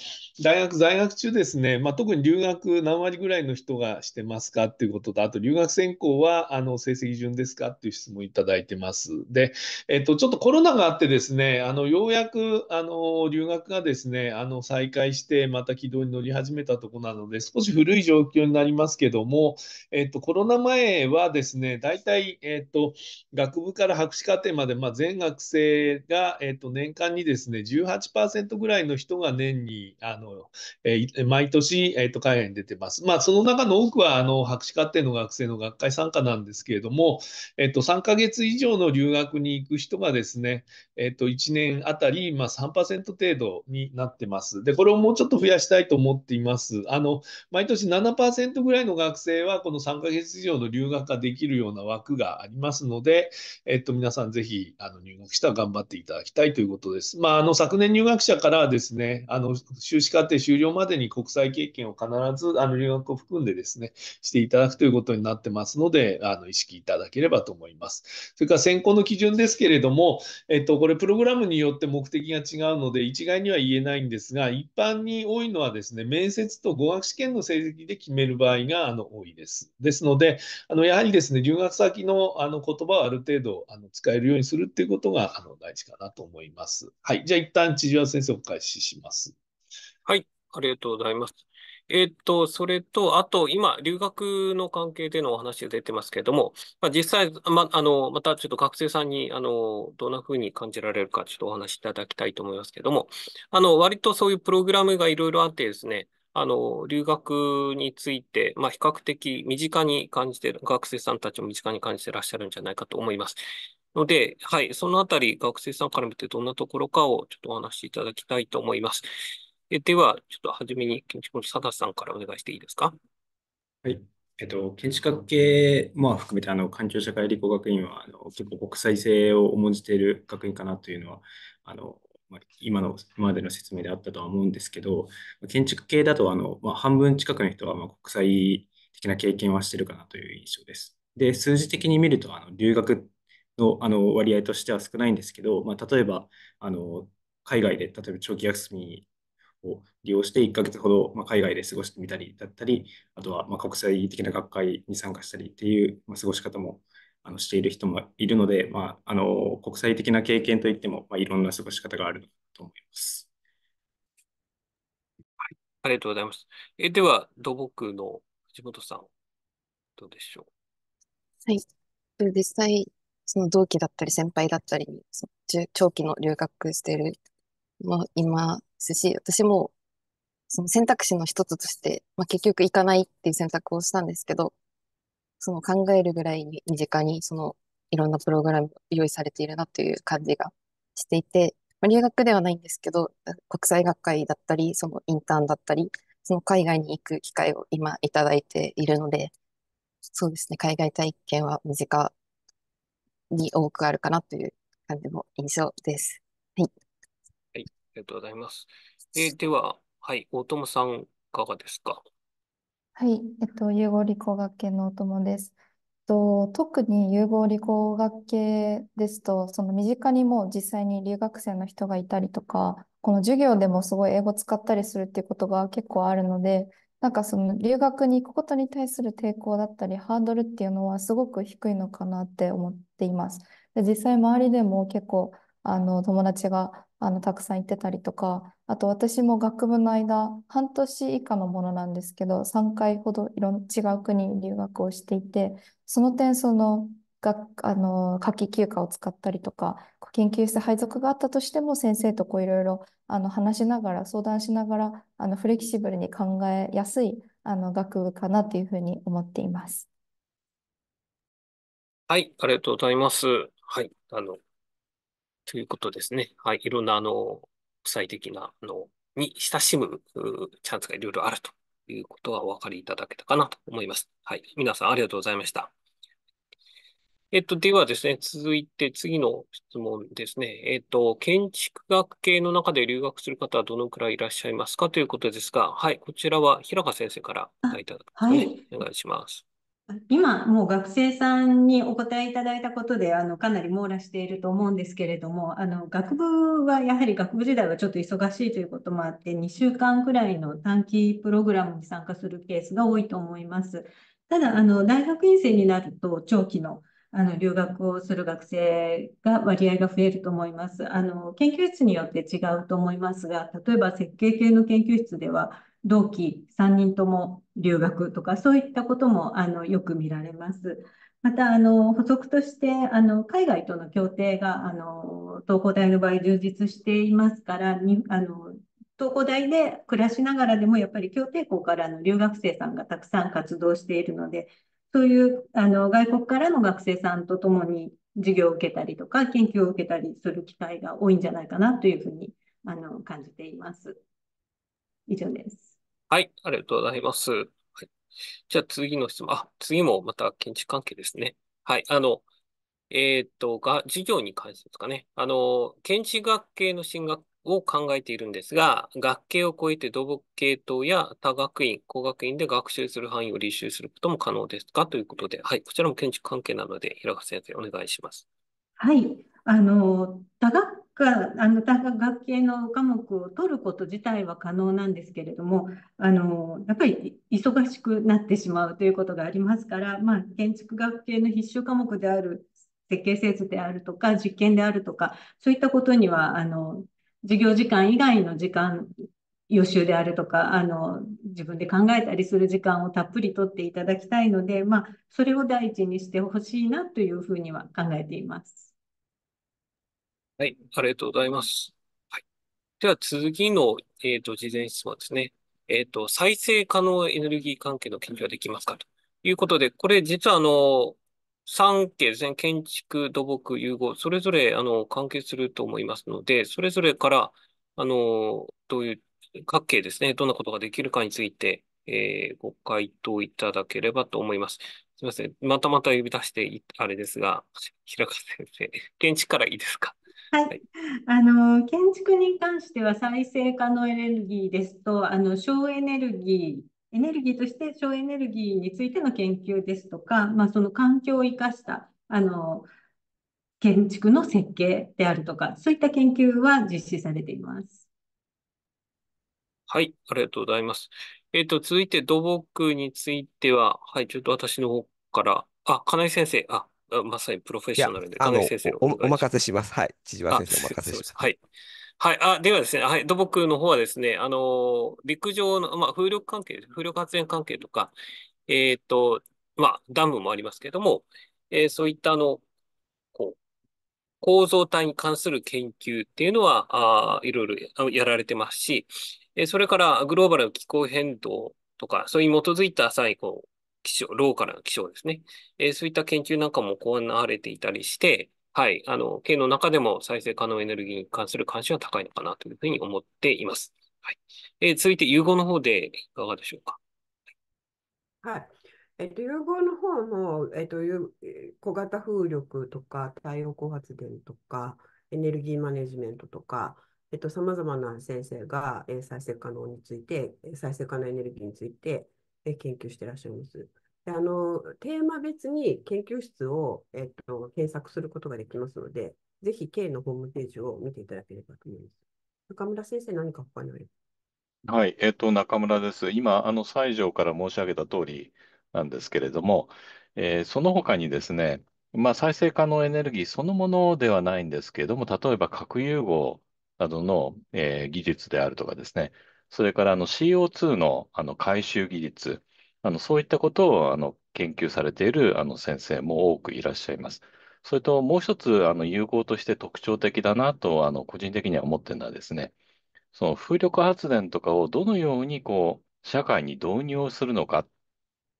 大学在学中ですね、まあ、特に留学何割ぐらいの人がしてますかっていうことと、あと留学専攻はあの成績順ですかっていう質問いただいてます。で、えっと、ちょっとコロナがあってですね、あのようやくあの留学がですね、あの再開して、また軌道に乗り始めたところなので、少し古い状況になりますけども、えっと、コロナ前前はですね、大体、えっ、ー、と、学部から博士課程まで、まあ、全学生が、えっ、ー、と、年間にですね、18%ぐらいの人が年に、あの、えー、毎年、えっ、と、海外に出てます。まあ、その中の多くは、あの、博士課程の学生の学会参加なんですけれども、えっ、と、3ヶ月以上の留学に行く人がですね、えっ、と、1年あたり、まあ、3%程度になってます。で、これをもうちょっと増やしたいと思っています。あの、毎年7%ぐらいの学生は、この3ヶ月以上の留学ができるような枠がありますので、えっと、皆さんぜひあの入学したら頑張っていただきたいということです。まあ、あの昨年入学者からはですね、あの修士課程終了までに国際経験を必ずあの留学を含んでですね、していただくということになってますので、あの意識いただければと思います。それから選考の基準ですけれども、えっと、これプログラムによって目的が違うので、一概には言えないんですが、一般に多いのはですね、面接と語学試験の成績で決める場合があの多いです。ですので、あのやはりですね留学先のあの言葉をある程度あの使えるようにするっていうことがあの大事かなと思います。はい、じゃあ一旦千々岩先生お返しします。はい、ありがとうございます。えっと、それと、あと、今、留学の関係でのお話が出てますけれども、まあ、実際、ま、あの、またちょっと学生さんに、あの、どんなふうに感じられるか、ちょっとお話しいただきたいと思いますけれども、あの、割とそういうプログラムがいろいろあってですね、あの、留学について、まあ、比較的身近に感じてる、学生さんたちも身近に感じてらっしゃるんじゃないかと思います。ので、はい、そのあたり、学生さんから見てどんなところかをちょっとお話しいただきたいと思います。えでは、ちょっと初めに、建築の佐田さんからお願いしていいですか。はい。えっと、建築学系、まあ、含めてあの環境社会理工学院はあの結構国際性を重んじている学院かなというのはあのまあ、今のまでの説明であったとは思うんですけど、建築系だとあの、まあ、半分近くの人はま国際的な経験はしてるかなという印象です。で、数字的に見ると、あの留学のあの割合としては少ないんですけど、まあ、例えばあの海外で、例えば長期休みを利用して1ヶ月ほど、ま海外で過ごしてみたりだったり、あとはま国際的な学会に参加したりっていう、ま過ごし方もあのしている人もいるので、まあ、あの国際的な経験といっても、まあ、いろんな過ごし方があると思います。はい、ありがとうございます。えでは、土木の藤本さん、どうでしょう。はい。実際、その同期だったり先輩だったりに、その長期の留学してるもいますし、私もその選択肢の一つとして、まあ、結局行かないっていう選択をしたんですけど、その考えるぐらい身近に、そのいろんなプログラム用意されているなという感じがしていて、まあ、留学ではないんですけど、国際学会だったり、そのインターンだったり、その海外に行く機会を今いただいているので、そうですね、海外体験は身近に多くあるかなという感じの印象です。はい。はい、ありがとうございます。えー、では、はい、大友さん、いかがですかはい、えっと、融合理工学系の友です。と、特に融合理工学系ですと、その身近にも実際に留学生の人がいたりとか、この授業でもすごい英語使ったりするっていうことが結構あるので、なんかその留学に行くことに対する抵抗だったり、ハードルっていうのはすごく低いのかなって思っています。で、実際周りでも結構、あの、友達があのたくさん行ってたりとか、あと私も学部の間、半年以下のものなんですけど、3回ほどいろん違う国に留学をしていて、その点、そのがあの夏季休暇を使ったりとか研究室配属があったとしても先生とこういろいろあの話しながら相談しながらあのフレキシブルに考えやすいあの学部かなというふうに思っています。はい、ありがとうございます。はい、あのということですね。はい。いろんな、あの、国際的なのに親しむチャンスがいろいろあるということはお分かりいただけたかなと思います。はい。皆さんありがとうございました。えっと、ではですね、続いて次の質問ですね。えっと、建築学系の中で留学する方はどのくらいいらっしゃいますかということですが、はい、こちらは平川先生からいただく、ね、はい。お願いします。今、もう学生さんにお答えいただいたことで、あの、かなり網羅していると思うんですけれども、あの、学部はやはり学部時代はちょっと忙しいということもあって、2週間くらいの短期プログラムに参加するケースが多いと思います。ただ、あの、大学院生になると、長期のあの留学をする学生が割合が増えると思います。あの研究室によって違うと思いますが、例えば設計系の研究室では、同期3人とも留学とか、そういったことも、あの、よく見られます。また、あの、補足として、あの、海外との協定が、あの、東工大の場合充実していますから、に、あの、東工大で暮らしながらでも、やっぱり協定校からの留学生さんがたくさん活動しているので、そういう、あの、外国からの学生さんとともに授業を受けたりとか、研究を受けたりする機会が多いんじゃないかなというふうに、あの、感じています。以上です。はい、ありがとうございます。はい、じゃあ次の質問。あ、次もまた建築関係ですね。はい、あの、えっ、と、が、授業に関してですかね。あの、建築学系の進学を考えているんですが、学系を超えて土木系統や他学院、工学院で学習する範囲を履修することも可能ですかということで、はい、こちらも建築関係なので、平川先生、お願いします。はい、あの、学科、あの、単学系の科目を取ること自体は可能なんですけれども、あの、やっぱり忙しくなってしまうということがありますから、まあ、建築学系の必修科目である設計製図であるとか、実験であるとか、そういったことには、あの、授業時間以外の時間、予習であるとか、あの、自分で考えたりする時間をたっぷりとっていただきたいので、まあ、それを第一にしてほしいなというふうには考えています。はい、ありがとうございます。はい、では次の、えっと、事前質問ですね。えっと、再生可能エネルギー関係の研究はできますかということで、これ実はあの、3件ですね、建築、土木、融合、それぞれあの関係すると思いますので、それぞれから、あの、どういう、各系ですね、どんなことができるかについて、えー、ご回答いただければと思います。すみません。またまた呼び出して、あれですが、平川先生、建築からいいですかはい、あの建築に関しては再生可能エネルギーですとあの省エネルギーエネルギーとして省エネルギーについての研究ですとか、まあ、その環境を生かしたあの建築の設計であるとかそういった研究は実施されています。はい、ありがとうございます。えっ、ー、と、続いて土木については、はい、ちょっと私の方から、あ、金井先生、あ、まさにプロフェッショナルで、亀井先生おお任せします。はい。千々先生お任せします。はい。はい。あ、ではですね、はい。土木の方はですね、あの、陸上の、まあ、風力関係、風力発電関係とか、えっ、ー、と、まあ、ダムもありますけれども、えー、そういったあの、こう、構造体に関する研究っていうのは、あいろいろやられてますし、えー、それからグローバル気候変動とか、それに基づいた際、こう、気象、ローカルな気象ですね。えー、そういった研究なんかも行われていたりして、はい、あの、県の中でも再生可能エネルギーに関する関心は高いのかなというふうに思っています。はい。えー、続いて、融合の方でいかがでしょうか。はい。えっと、融合の方も、えっと、小型風力とか、太陽光発電とか、エネルギーマネジメントとか、えっと、さまざまな先生が、えー、再生可能について、再生可能エネルギーについて、研究してらっしゃいます。であのテーマ別に研究室を、えっと、検索することができますので、ぜひ K のホームページを見ていただければと思います。中村先生、何か他にありますはい、えっと、中村です。今、あの、西条から申し上げた通りなんですけれども、えー、その他にですね、まあ、再生可能エネルギーそのものではないんですけれども、例えば核融合などの、えー、技術であるとかですね、それからあの CO2 のあの回収技術、あのそういったことをあの研究されているあの先生も多くいらっしゃいます。それともう一つあの有効として特徴的だなとあの個人的には思っているのはですね、その風力発電とかをどのようにこう社会に導入するのか、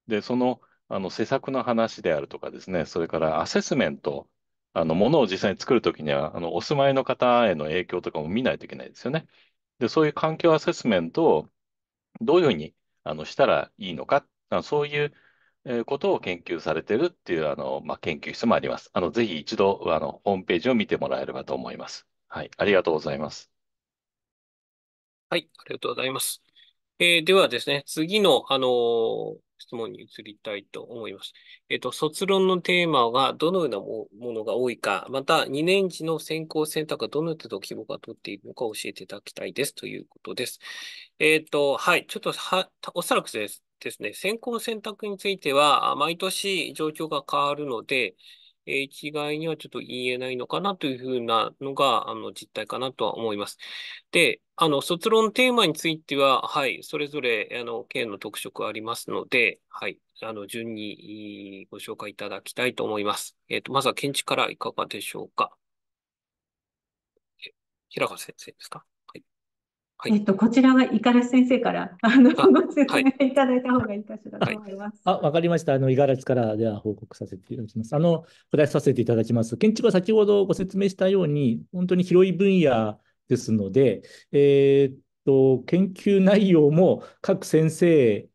で、その、あの施策の話であるとかですね、それからアセスメント、あのものを実際に作るときには、あのお住まいの方への影響とかも見ないといけないですよね。で、そういう環境アセスメントをどういうふうにあのしたらいいのか、あのそういうことを研究されてるっていうあの、まあ、研究室もあります。あのぜひ一度あのホームページを見てもらえればと思います。はい、ありがとうございます。はい、ありがとうございます。えー、ではですね、次の、あのー質問に移りたいと思います。えっと、卒論のテーマがどのようなものが多いか、また2年次の選考選択がどの程度規模が取っているのか教えていただきたいですということです。えっと、はい、ちょっとは、おそらくですですね、選考選択については、毎年状況が変わるので、え一概にはちょっと言えないのかなというふうなのが、あの、実態かなとは思います。で、あの、卒論テーマについては、はい、それぞれ、あの、県の特色ありますので、はい、あの、順にご紹介いただきたいと思います。えっ、ー、と、まずは県知からいかがでしょうか。平川先生ですかはい、えっと、こちらは五十嵐先生からあのご説明いただいた方がいいかしらと思います。あ、わ、はい、かりました。あの五十嵐からでは報告させていただきます。あの、お答えさせていただきます。建築は先ほどご説明したように、本当に広い分野ですので、えー、っと、研究内容も各先生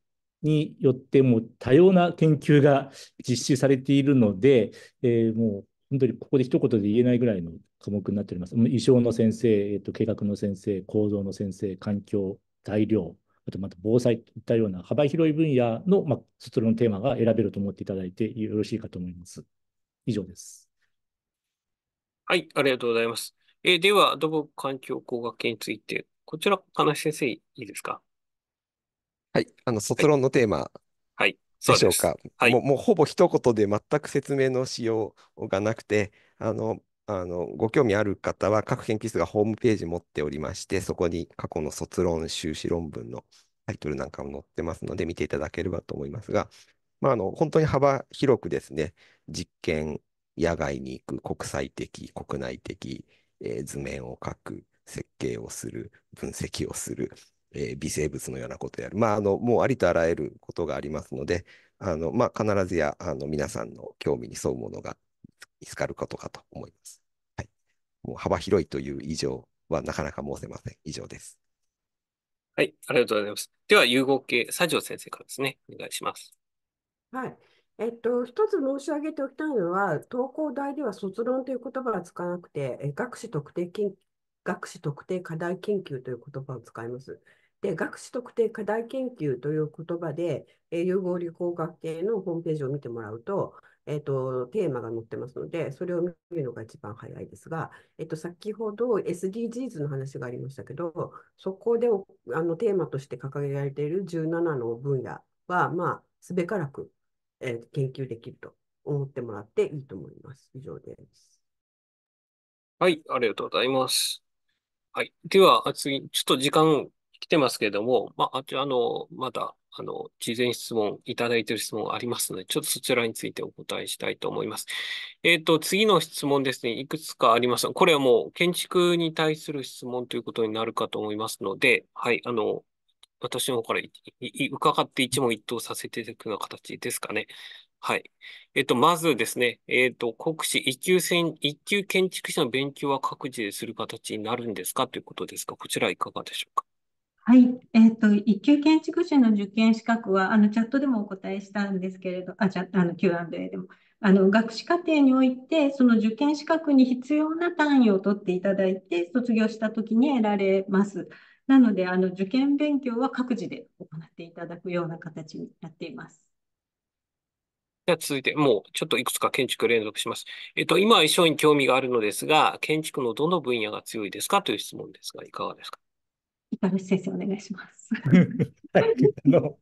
によっても多様な研究が実施されているので、えー、もう本当にここで一言で言えないぐらいの科目になっております。衣装の先生、えっと、計画の先生、構造の先生、環境、材料、あとまた防災といったような幅広い分野の、まあ、卒論のテーマが選べると思っていただいてよろしいかと思います。以上です。はい、ありがとうございます。えでは、土木環境工学系について、こちら、金井先生、いいですかはい、あの、卒論のテーマでしょうか。うはい、もうもうほぼ一言で全く説明のしようがなくて、あのあのご興味ある方は各研究室がホームページ持っておりまして、そこに過去の卒論、修士論文のタイトルなんかも載ってますので、見ていただければと思いますが、まあ、あの本当に幅広くですね、実験、野外に行く、国際的、国内的、えー、図面を書く、設計をする、分析をする、えー、微生物のようなことやる、まあ、あのもうありとあらゆることがありますので、あのまあ、必ずやあの皆さんの興味に沿うものが見つかることかと思います。はい、もう幅広いという以上はなかなか申せません。以上です。はい、ありがとうございます。では、融合系、佐条先生からですね、お願いします。はい。えっと、一つ申し上げておきたいのは、東工大では卒論という言葉は使わなくて、学士特定研究。学士特定課題研究という言葉を使います。で、学士特定課題研究という言葉で、えー、融合理工学系のホームページを見てもらうと、えっ、ー、と、テーマが載ってますので、それを見るのが一番早いですが、えっ、ー、と、先ほど SDGs の話がありましたけど、そこであのテーマとして掲げられている17の分野は、まあ、すべからく、えー、研究できると思ってもらっていいと思います。以上です。はい、ありがとうございます。はい。では、次、ちょっと時間来てますけれども、まあ、ああの、まだ、あの、事前質問、いただいている質問ありますので、ちょっとそちらについてお答えしたいと思います。えっと、次の質問ですね、いくつかあります。これはもう、建築に対する質問ということになるかと思いますので、はい、あの、私の方から伺って一問一答させていただくような形ですかね。はい。えっと、まずですね、えっと、国試一級一級建築士の勉強は各自でする形になるんですかということですが、こちらいかがでしょうか。はい、えっと、一級建築士の受験資格は、あの、チャットでもお答えしたんですけれど、あ、チャ、あの、Q&A でも、あの、学士課程において、その受験資格に必要な単位を取っていただいて、卒業したときに得られます。なので、あの、受験勉強は各自で行っていただくような形になっています。では続いて、もうちょっといくつか建築連続します。えっと、今は衣装に興味があるのですが、建築のどの分野が強いですかという質問ですが、いかがですか板橋先生、お願いします。はい、あの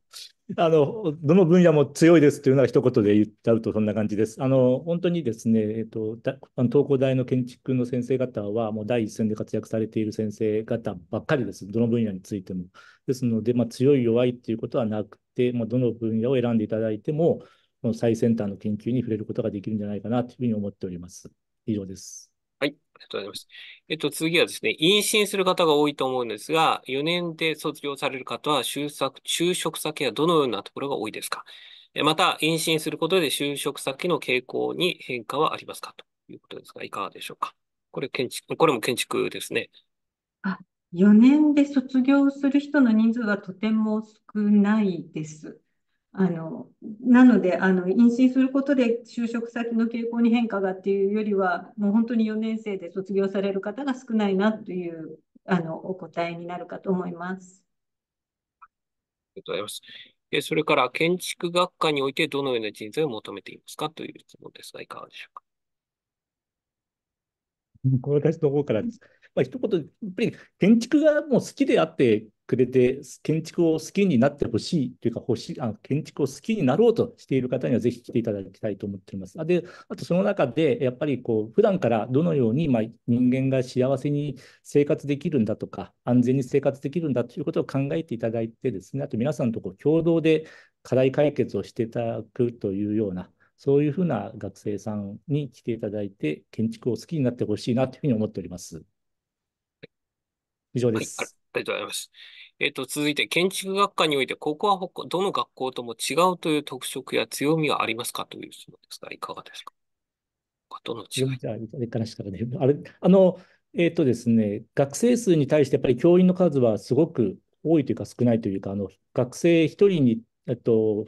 あのどの分野も強いですというのは一言で言っちゃうとそんな感じです。あの本当にですね、えっと、東工大の建築の先生方はもう第一線で活躍されている先生方ばっかりです、どの分野についても。ですので、まあ、強い弱いということはなくて、まあ、どの分野を選んでいただいても、の最先端の研究に触れることができるんじゃないかなというふうに思っております。以上です。はい、ありがとうございます。えっと、次はですね、妊娠する方が多いと思うんですが、4年で卒業される方は就職、就職先はどのようなところが多いですかまた、妊娠することで就職先の傾向に変化はありますかということですが、いかがでしょうか。これ建築、これも建築ですね。あ、4年で卒業する人の人数はとても少ないです。あの、なので、あの、妊娠することで就職先の傾向に変化がっていうよりは、もう本当に4年生で卒業される方が少ないなという、あの、お答えになるかと思います。ありがとうございます。え、それから建築学科においてどのような人材を求めていますかという質問ですが、いかがでしょうか。私の方からまあ、一言、やっぱり建築がもう好きであってくれて、建築を好きになってほしいというか、欲しいあの建築を好きになろうとしている方には、ぜひ来ていただきたいと思っております。あであと、その中で、やっぱりこう普段からどのように、ま人間が幸せに生活できるんだとか、安全に生活できるんだということを考えていただいてですね、あと皆さんとこう共同で課題解決をしていただくというような、そういうふうな学生さんに来ていただいて、建築を好きになってほしいなというふうに思っております。以上です。はいありがとうございます。えっ、と、続いて、建築学科において、ここはどの学校とも違うという特色や強みはありますかという質問ですが、いかがですかどの違いじゃあ、あれからしかね。あれ、あの、えっ、とですね、学生数に対してやっぱり教員の数はすごく多いというか少ないというか、あの、学生1人に、えっと、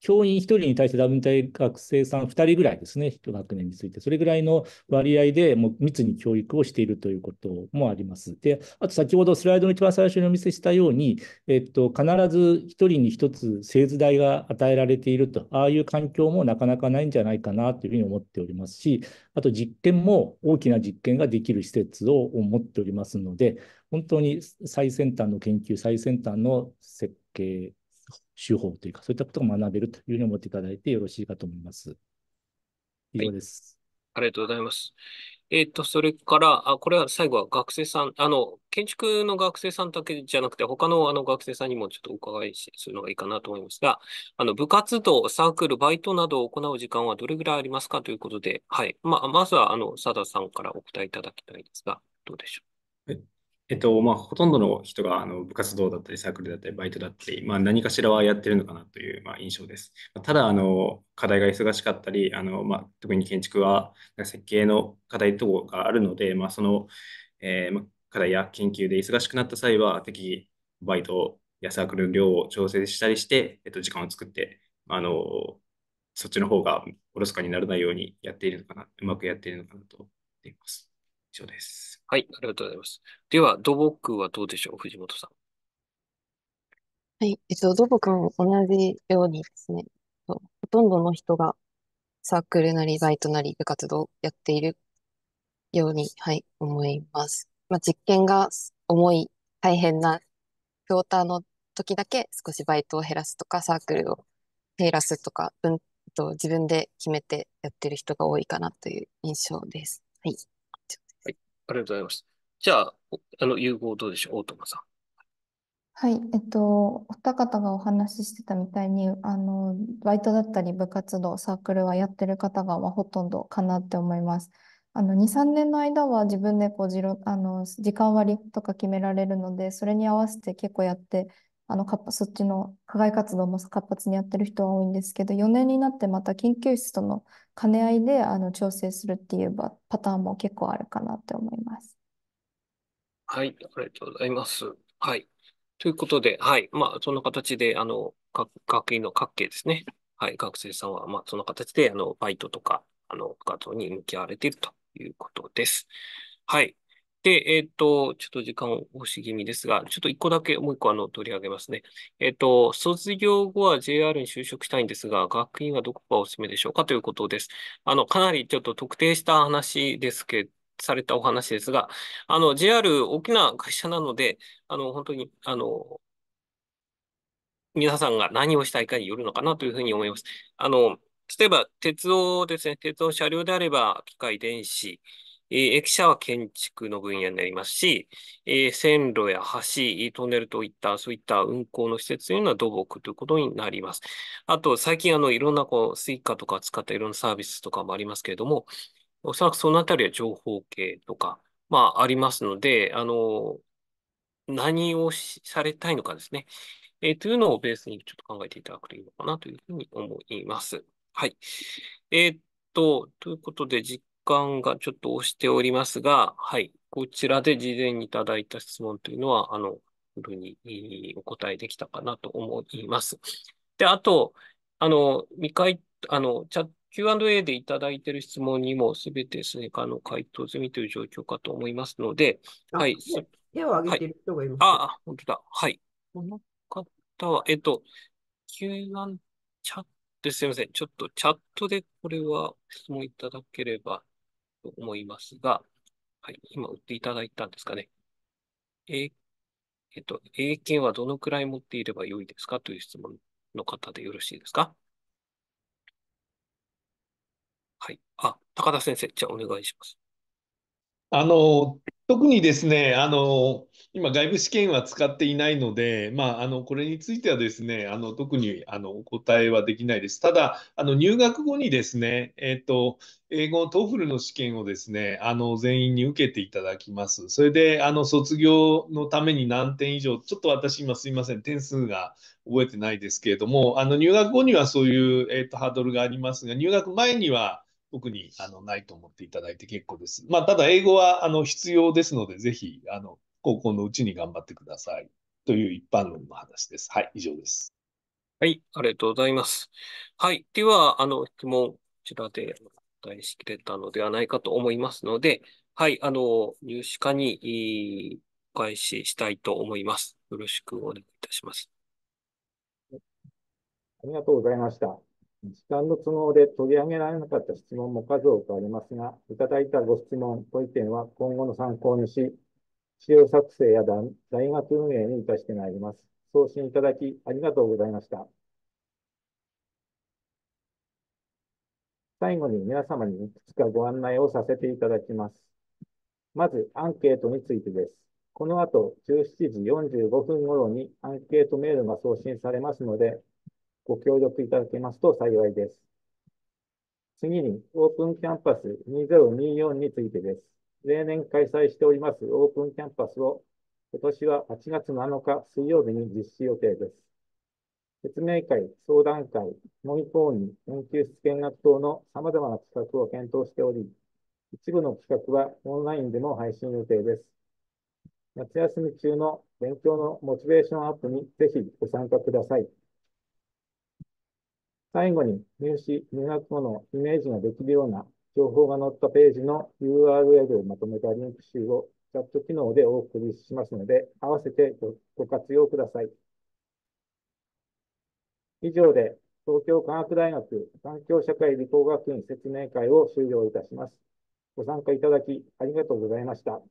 教員1人に対してダブ大学生さん2人ぐらいですね、1学年について、それぐらいの割合でもう密に教育をしているということもあります。で、あと先ほどスライドの一番最初にお見せしたように、えっと、必ず1人に1つ製図代が与えられていると、ああいう環境もなかなかないんじゃないかなというふうに思っておりますし、あと実験も大きな実験ができる施設を持っておりますので、本当に最先端の研究、最先端の設計、手法というか、そういったことが学べるというふうに思っていただいてよろしいかと思います。以上です。はい、ありがとうございます。えっ、ー、と、それから、あ、これは最後は学生さん、あの、建築の学生さんだけじゃなくて、他のあの学生さんにもちょっとお伺いするのがいいかなと思いますが、あの、部活動、サークル、バイトなどを行う時間はどれぐらいありますかということで、はい。まあ、まずは、あの、佐田さんからお答えいただきたいですが、どうでしょう。えっと、まあ、ほとんどの人があの部活動だったり、サークルだったり、バイトだったり、まあ、何かしらはやってるのかなという、まあ、印象です。ただ、あの、課題が忙しかったり、あの、まあ、特に建築は、設計の課題等があるので、まあ、その、えー、課題や研究で忙しくなった際は、適宜、バイトやサークルの量を調整したりして、えっと、時間を作って、あの、そっちの方がおろそかにならないようにやっているのかな、うまくやっているのかなと思っています。以上です。はい、ありがとうございます。では、土木はどうでしょう、藤本さん。はい、えっと、土木も同じようにですね、ほとんどの人がサークルなりバイトなり部活動をやっているように、はい、思います。まあ、実験が重い、大変なクローターの時だけ少しバイトを減らすとか、サークルを減らすとか、ん、と自分で決めてやってる人が多いかなという印象です。はい。ありがとうございます。じゃあ、あの、融合どうでしょう、大友さん。はい、えっと、お二方がお話ししてたみたいに、あの、バイトだったり部活動、サークルはやってる方がほとんどかなって思います。あの、2、3年の間は自分でこう、じろ、あの、時間割とか決められるので、それに合わせて結構やってあのそっちの課外活動も活発にやってる人は多いんですけど4年になってまた研究室との兼ね合いであの調整するっていうパターンも結構あるかなって思います。はい、ありがとうございます。はい。ということで、はい。まあ、その形で、あの、学院の各系ですね。はい。学生さんは、まあ、その形で、あの、バイトとか、あの、活動に向き合われているということです。はい。で、えっ、ー、と、ちょっと時間を押し気味ですが、ちょっと1個だけ、もう1個あの取り上げますね。えっ、ー、と、卒業後は JR に就職したいんですが、学院はどこがおすすめでしょうかということです。あの、かなりちょっと特定した話ですけど、されたお話ですが、あの、JR 大きな会社なので、あの、本当に、あの、皆さんが何をしたいかによるのかなというふうに思います。あの、例えば、鉄道ですね、鉄道車両であれば、機械電子、え駅舎は建築の分野になりますし、え線路や橋、トンネルといった、そういった運行の施設というのは土木ということになります。あと、最近、あの、いろんな、こう、スイカとか使ったいろんなサービスとかもありますけれども、おそらくそのあたりは情報系とか、まあ、ありますので、あの、何をされたいのかですね。えー、というのをベースにちょっと考えていただくといいのかなというふうに思います。はい。えー、っと、ということで、時間がちょっと押しておりますが、はい。こちらで事前にいただいた質問というのは、あの、ふうにお答えできたかなと思います。で、あと、あの、未回、あの、チャット Q&A でいただいている質問にもすべてですね、あの、回答済みという状況かと思いますので、はい。手を挙げてる人がいます、はい、あ本当だ。はい。この方は、えっと、Q&A チャット、すみません。ちょっとチャットでこれは質問いただければと思いますが、はい、今売っていただいたんですかね。ええっと、英検はどのくらい持っていればよいですかという質問の方でよろしいですかはい。あ、高田先生、じゃあお願いします。あの、特にですね、あの、今、外部試験は使っていないので、まあ、あの、これについてはですね、あの、特に、あの、お答えはできないです。ただ、あの、入学後にですね、えっと、英語、トフルの試験をですね、あの、全員に受けていただきます。それで、あの、卒業のために何点以上、ちょっと私、今、すいません、点数が覚えてないですけれども、あの、入学後にはそういう、えっと、ハードルがありますが、入学前には、特にあのないと思っていただいて結構です。まあ、ただ英語はあの必要ですので、ぜひあの高校のうちに頑張ってくださいという一般論の話です。はい、以上です。はい、ありがとうございます。はい、では、あの、質問、こちらでお答えしきれたのではないかと思いますので、はい、あの、入試課にお返ししたいと思います。よろしくお願いいたします。ありがとうございました。時間の都合で取り上げられなかった質問も数多くありますが、いただいたご質問、ご意見は今後の参考にし、資料作成や大学運営に生かしてまいります。送信いただきありがとうございました。最後に皆様にいくつかご案内をさせていただきます。まず、アンケートについてです。この後、17時45分頃にアンケートメールが送信されますので、ご協力いただけますと幸いです。次に、オープンキャンパス2024についてです。例年開催しておりますオープンキャンパスを今年は8月7日水曜日に実施予定です。説明会、相談会、模擬講義、研究室見学等の様々な企画を検討しており、一部の企画はオンラインでも配信予定です。夏休み中の勉強のモチベーションアップにぜひご参加ください。最後に入試、入学後のイメージができるような情報が載ったページの URL をまとめたリンク集をチャット機能でお送りしますので、合わせてご活用ください。以上で、東京科学大学環境社会理工学院説明会を終了いたします。ご参加いただきありがとうございました。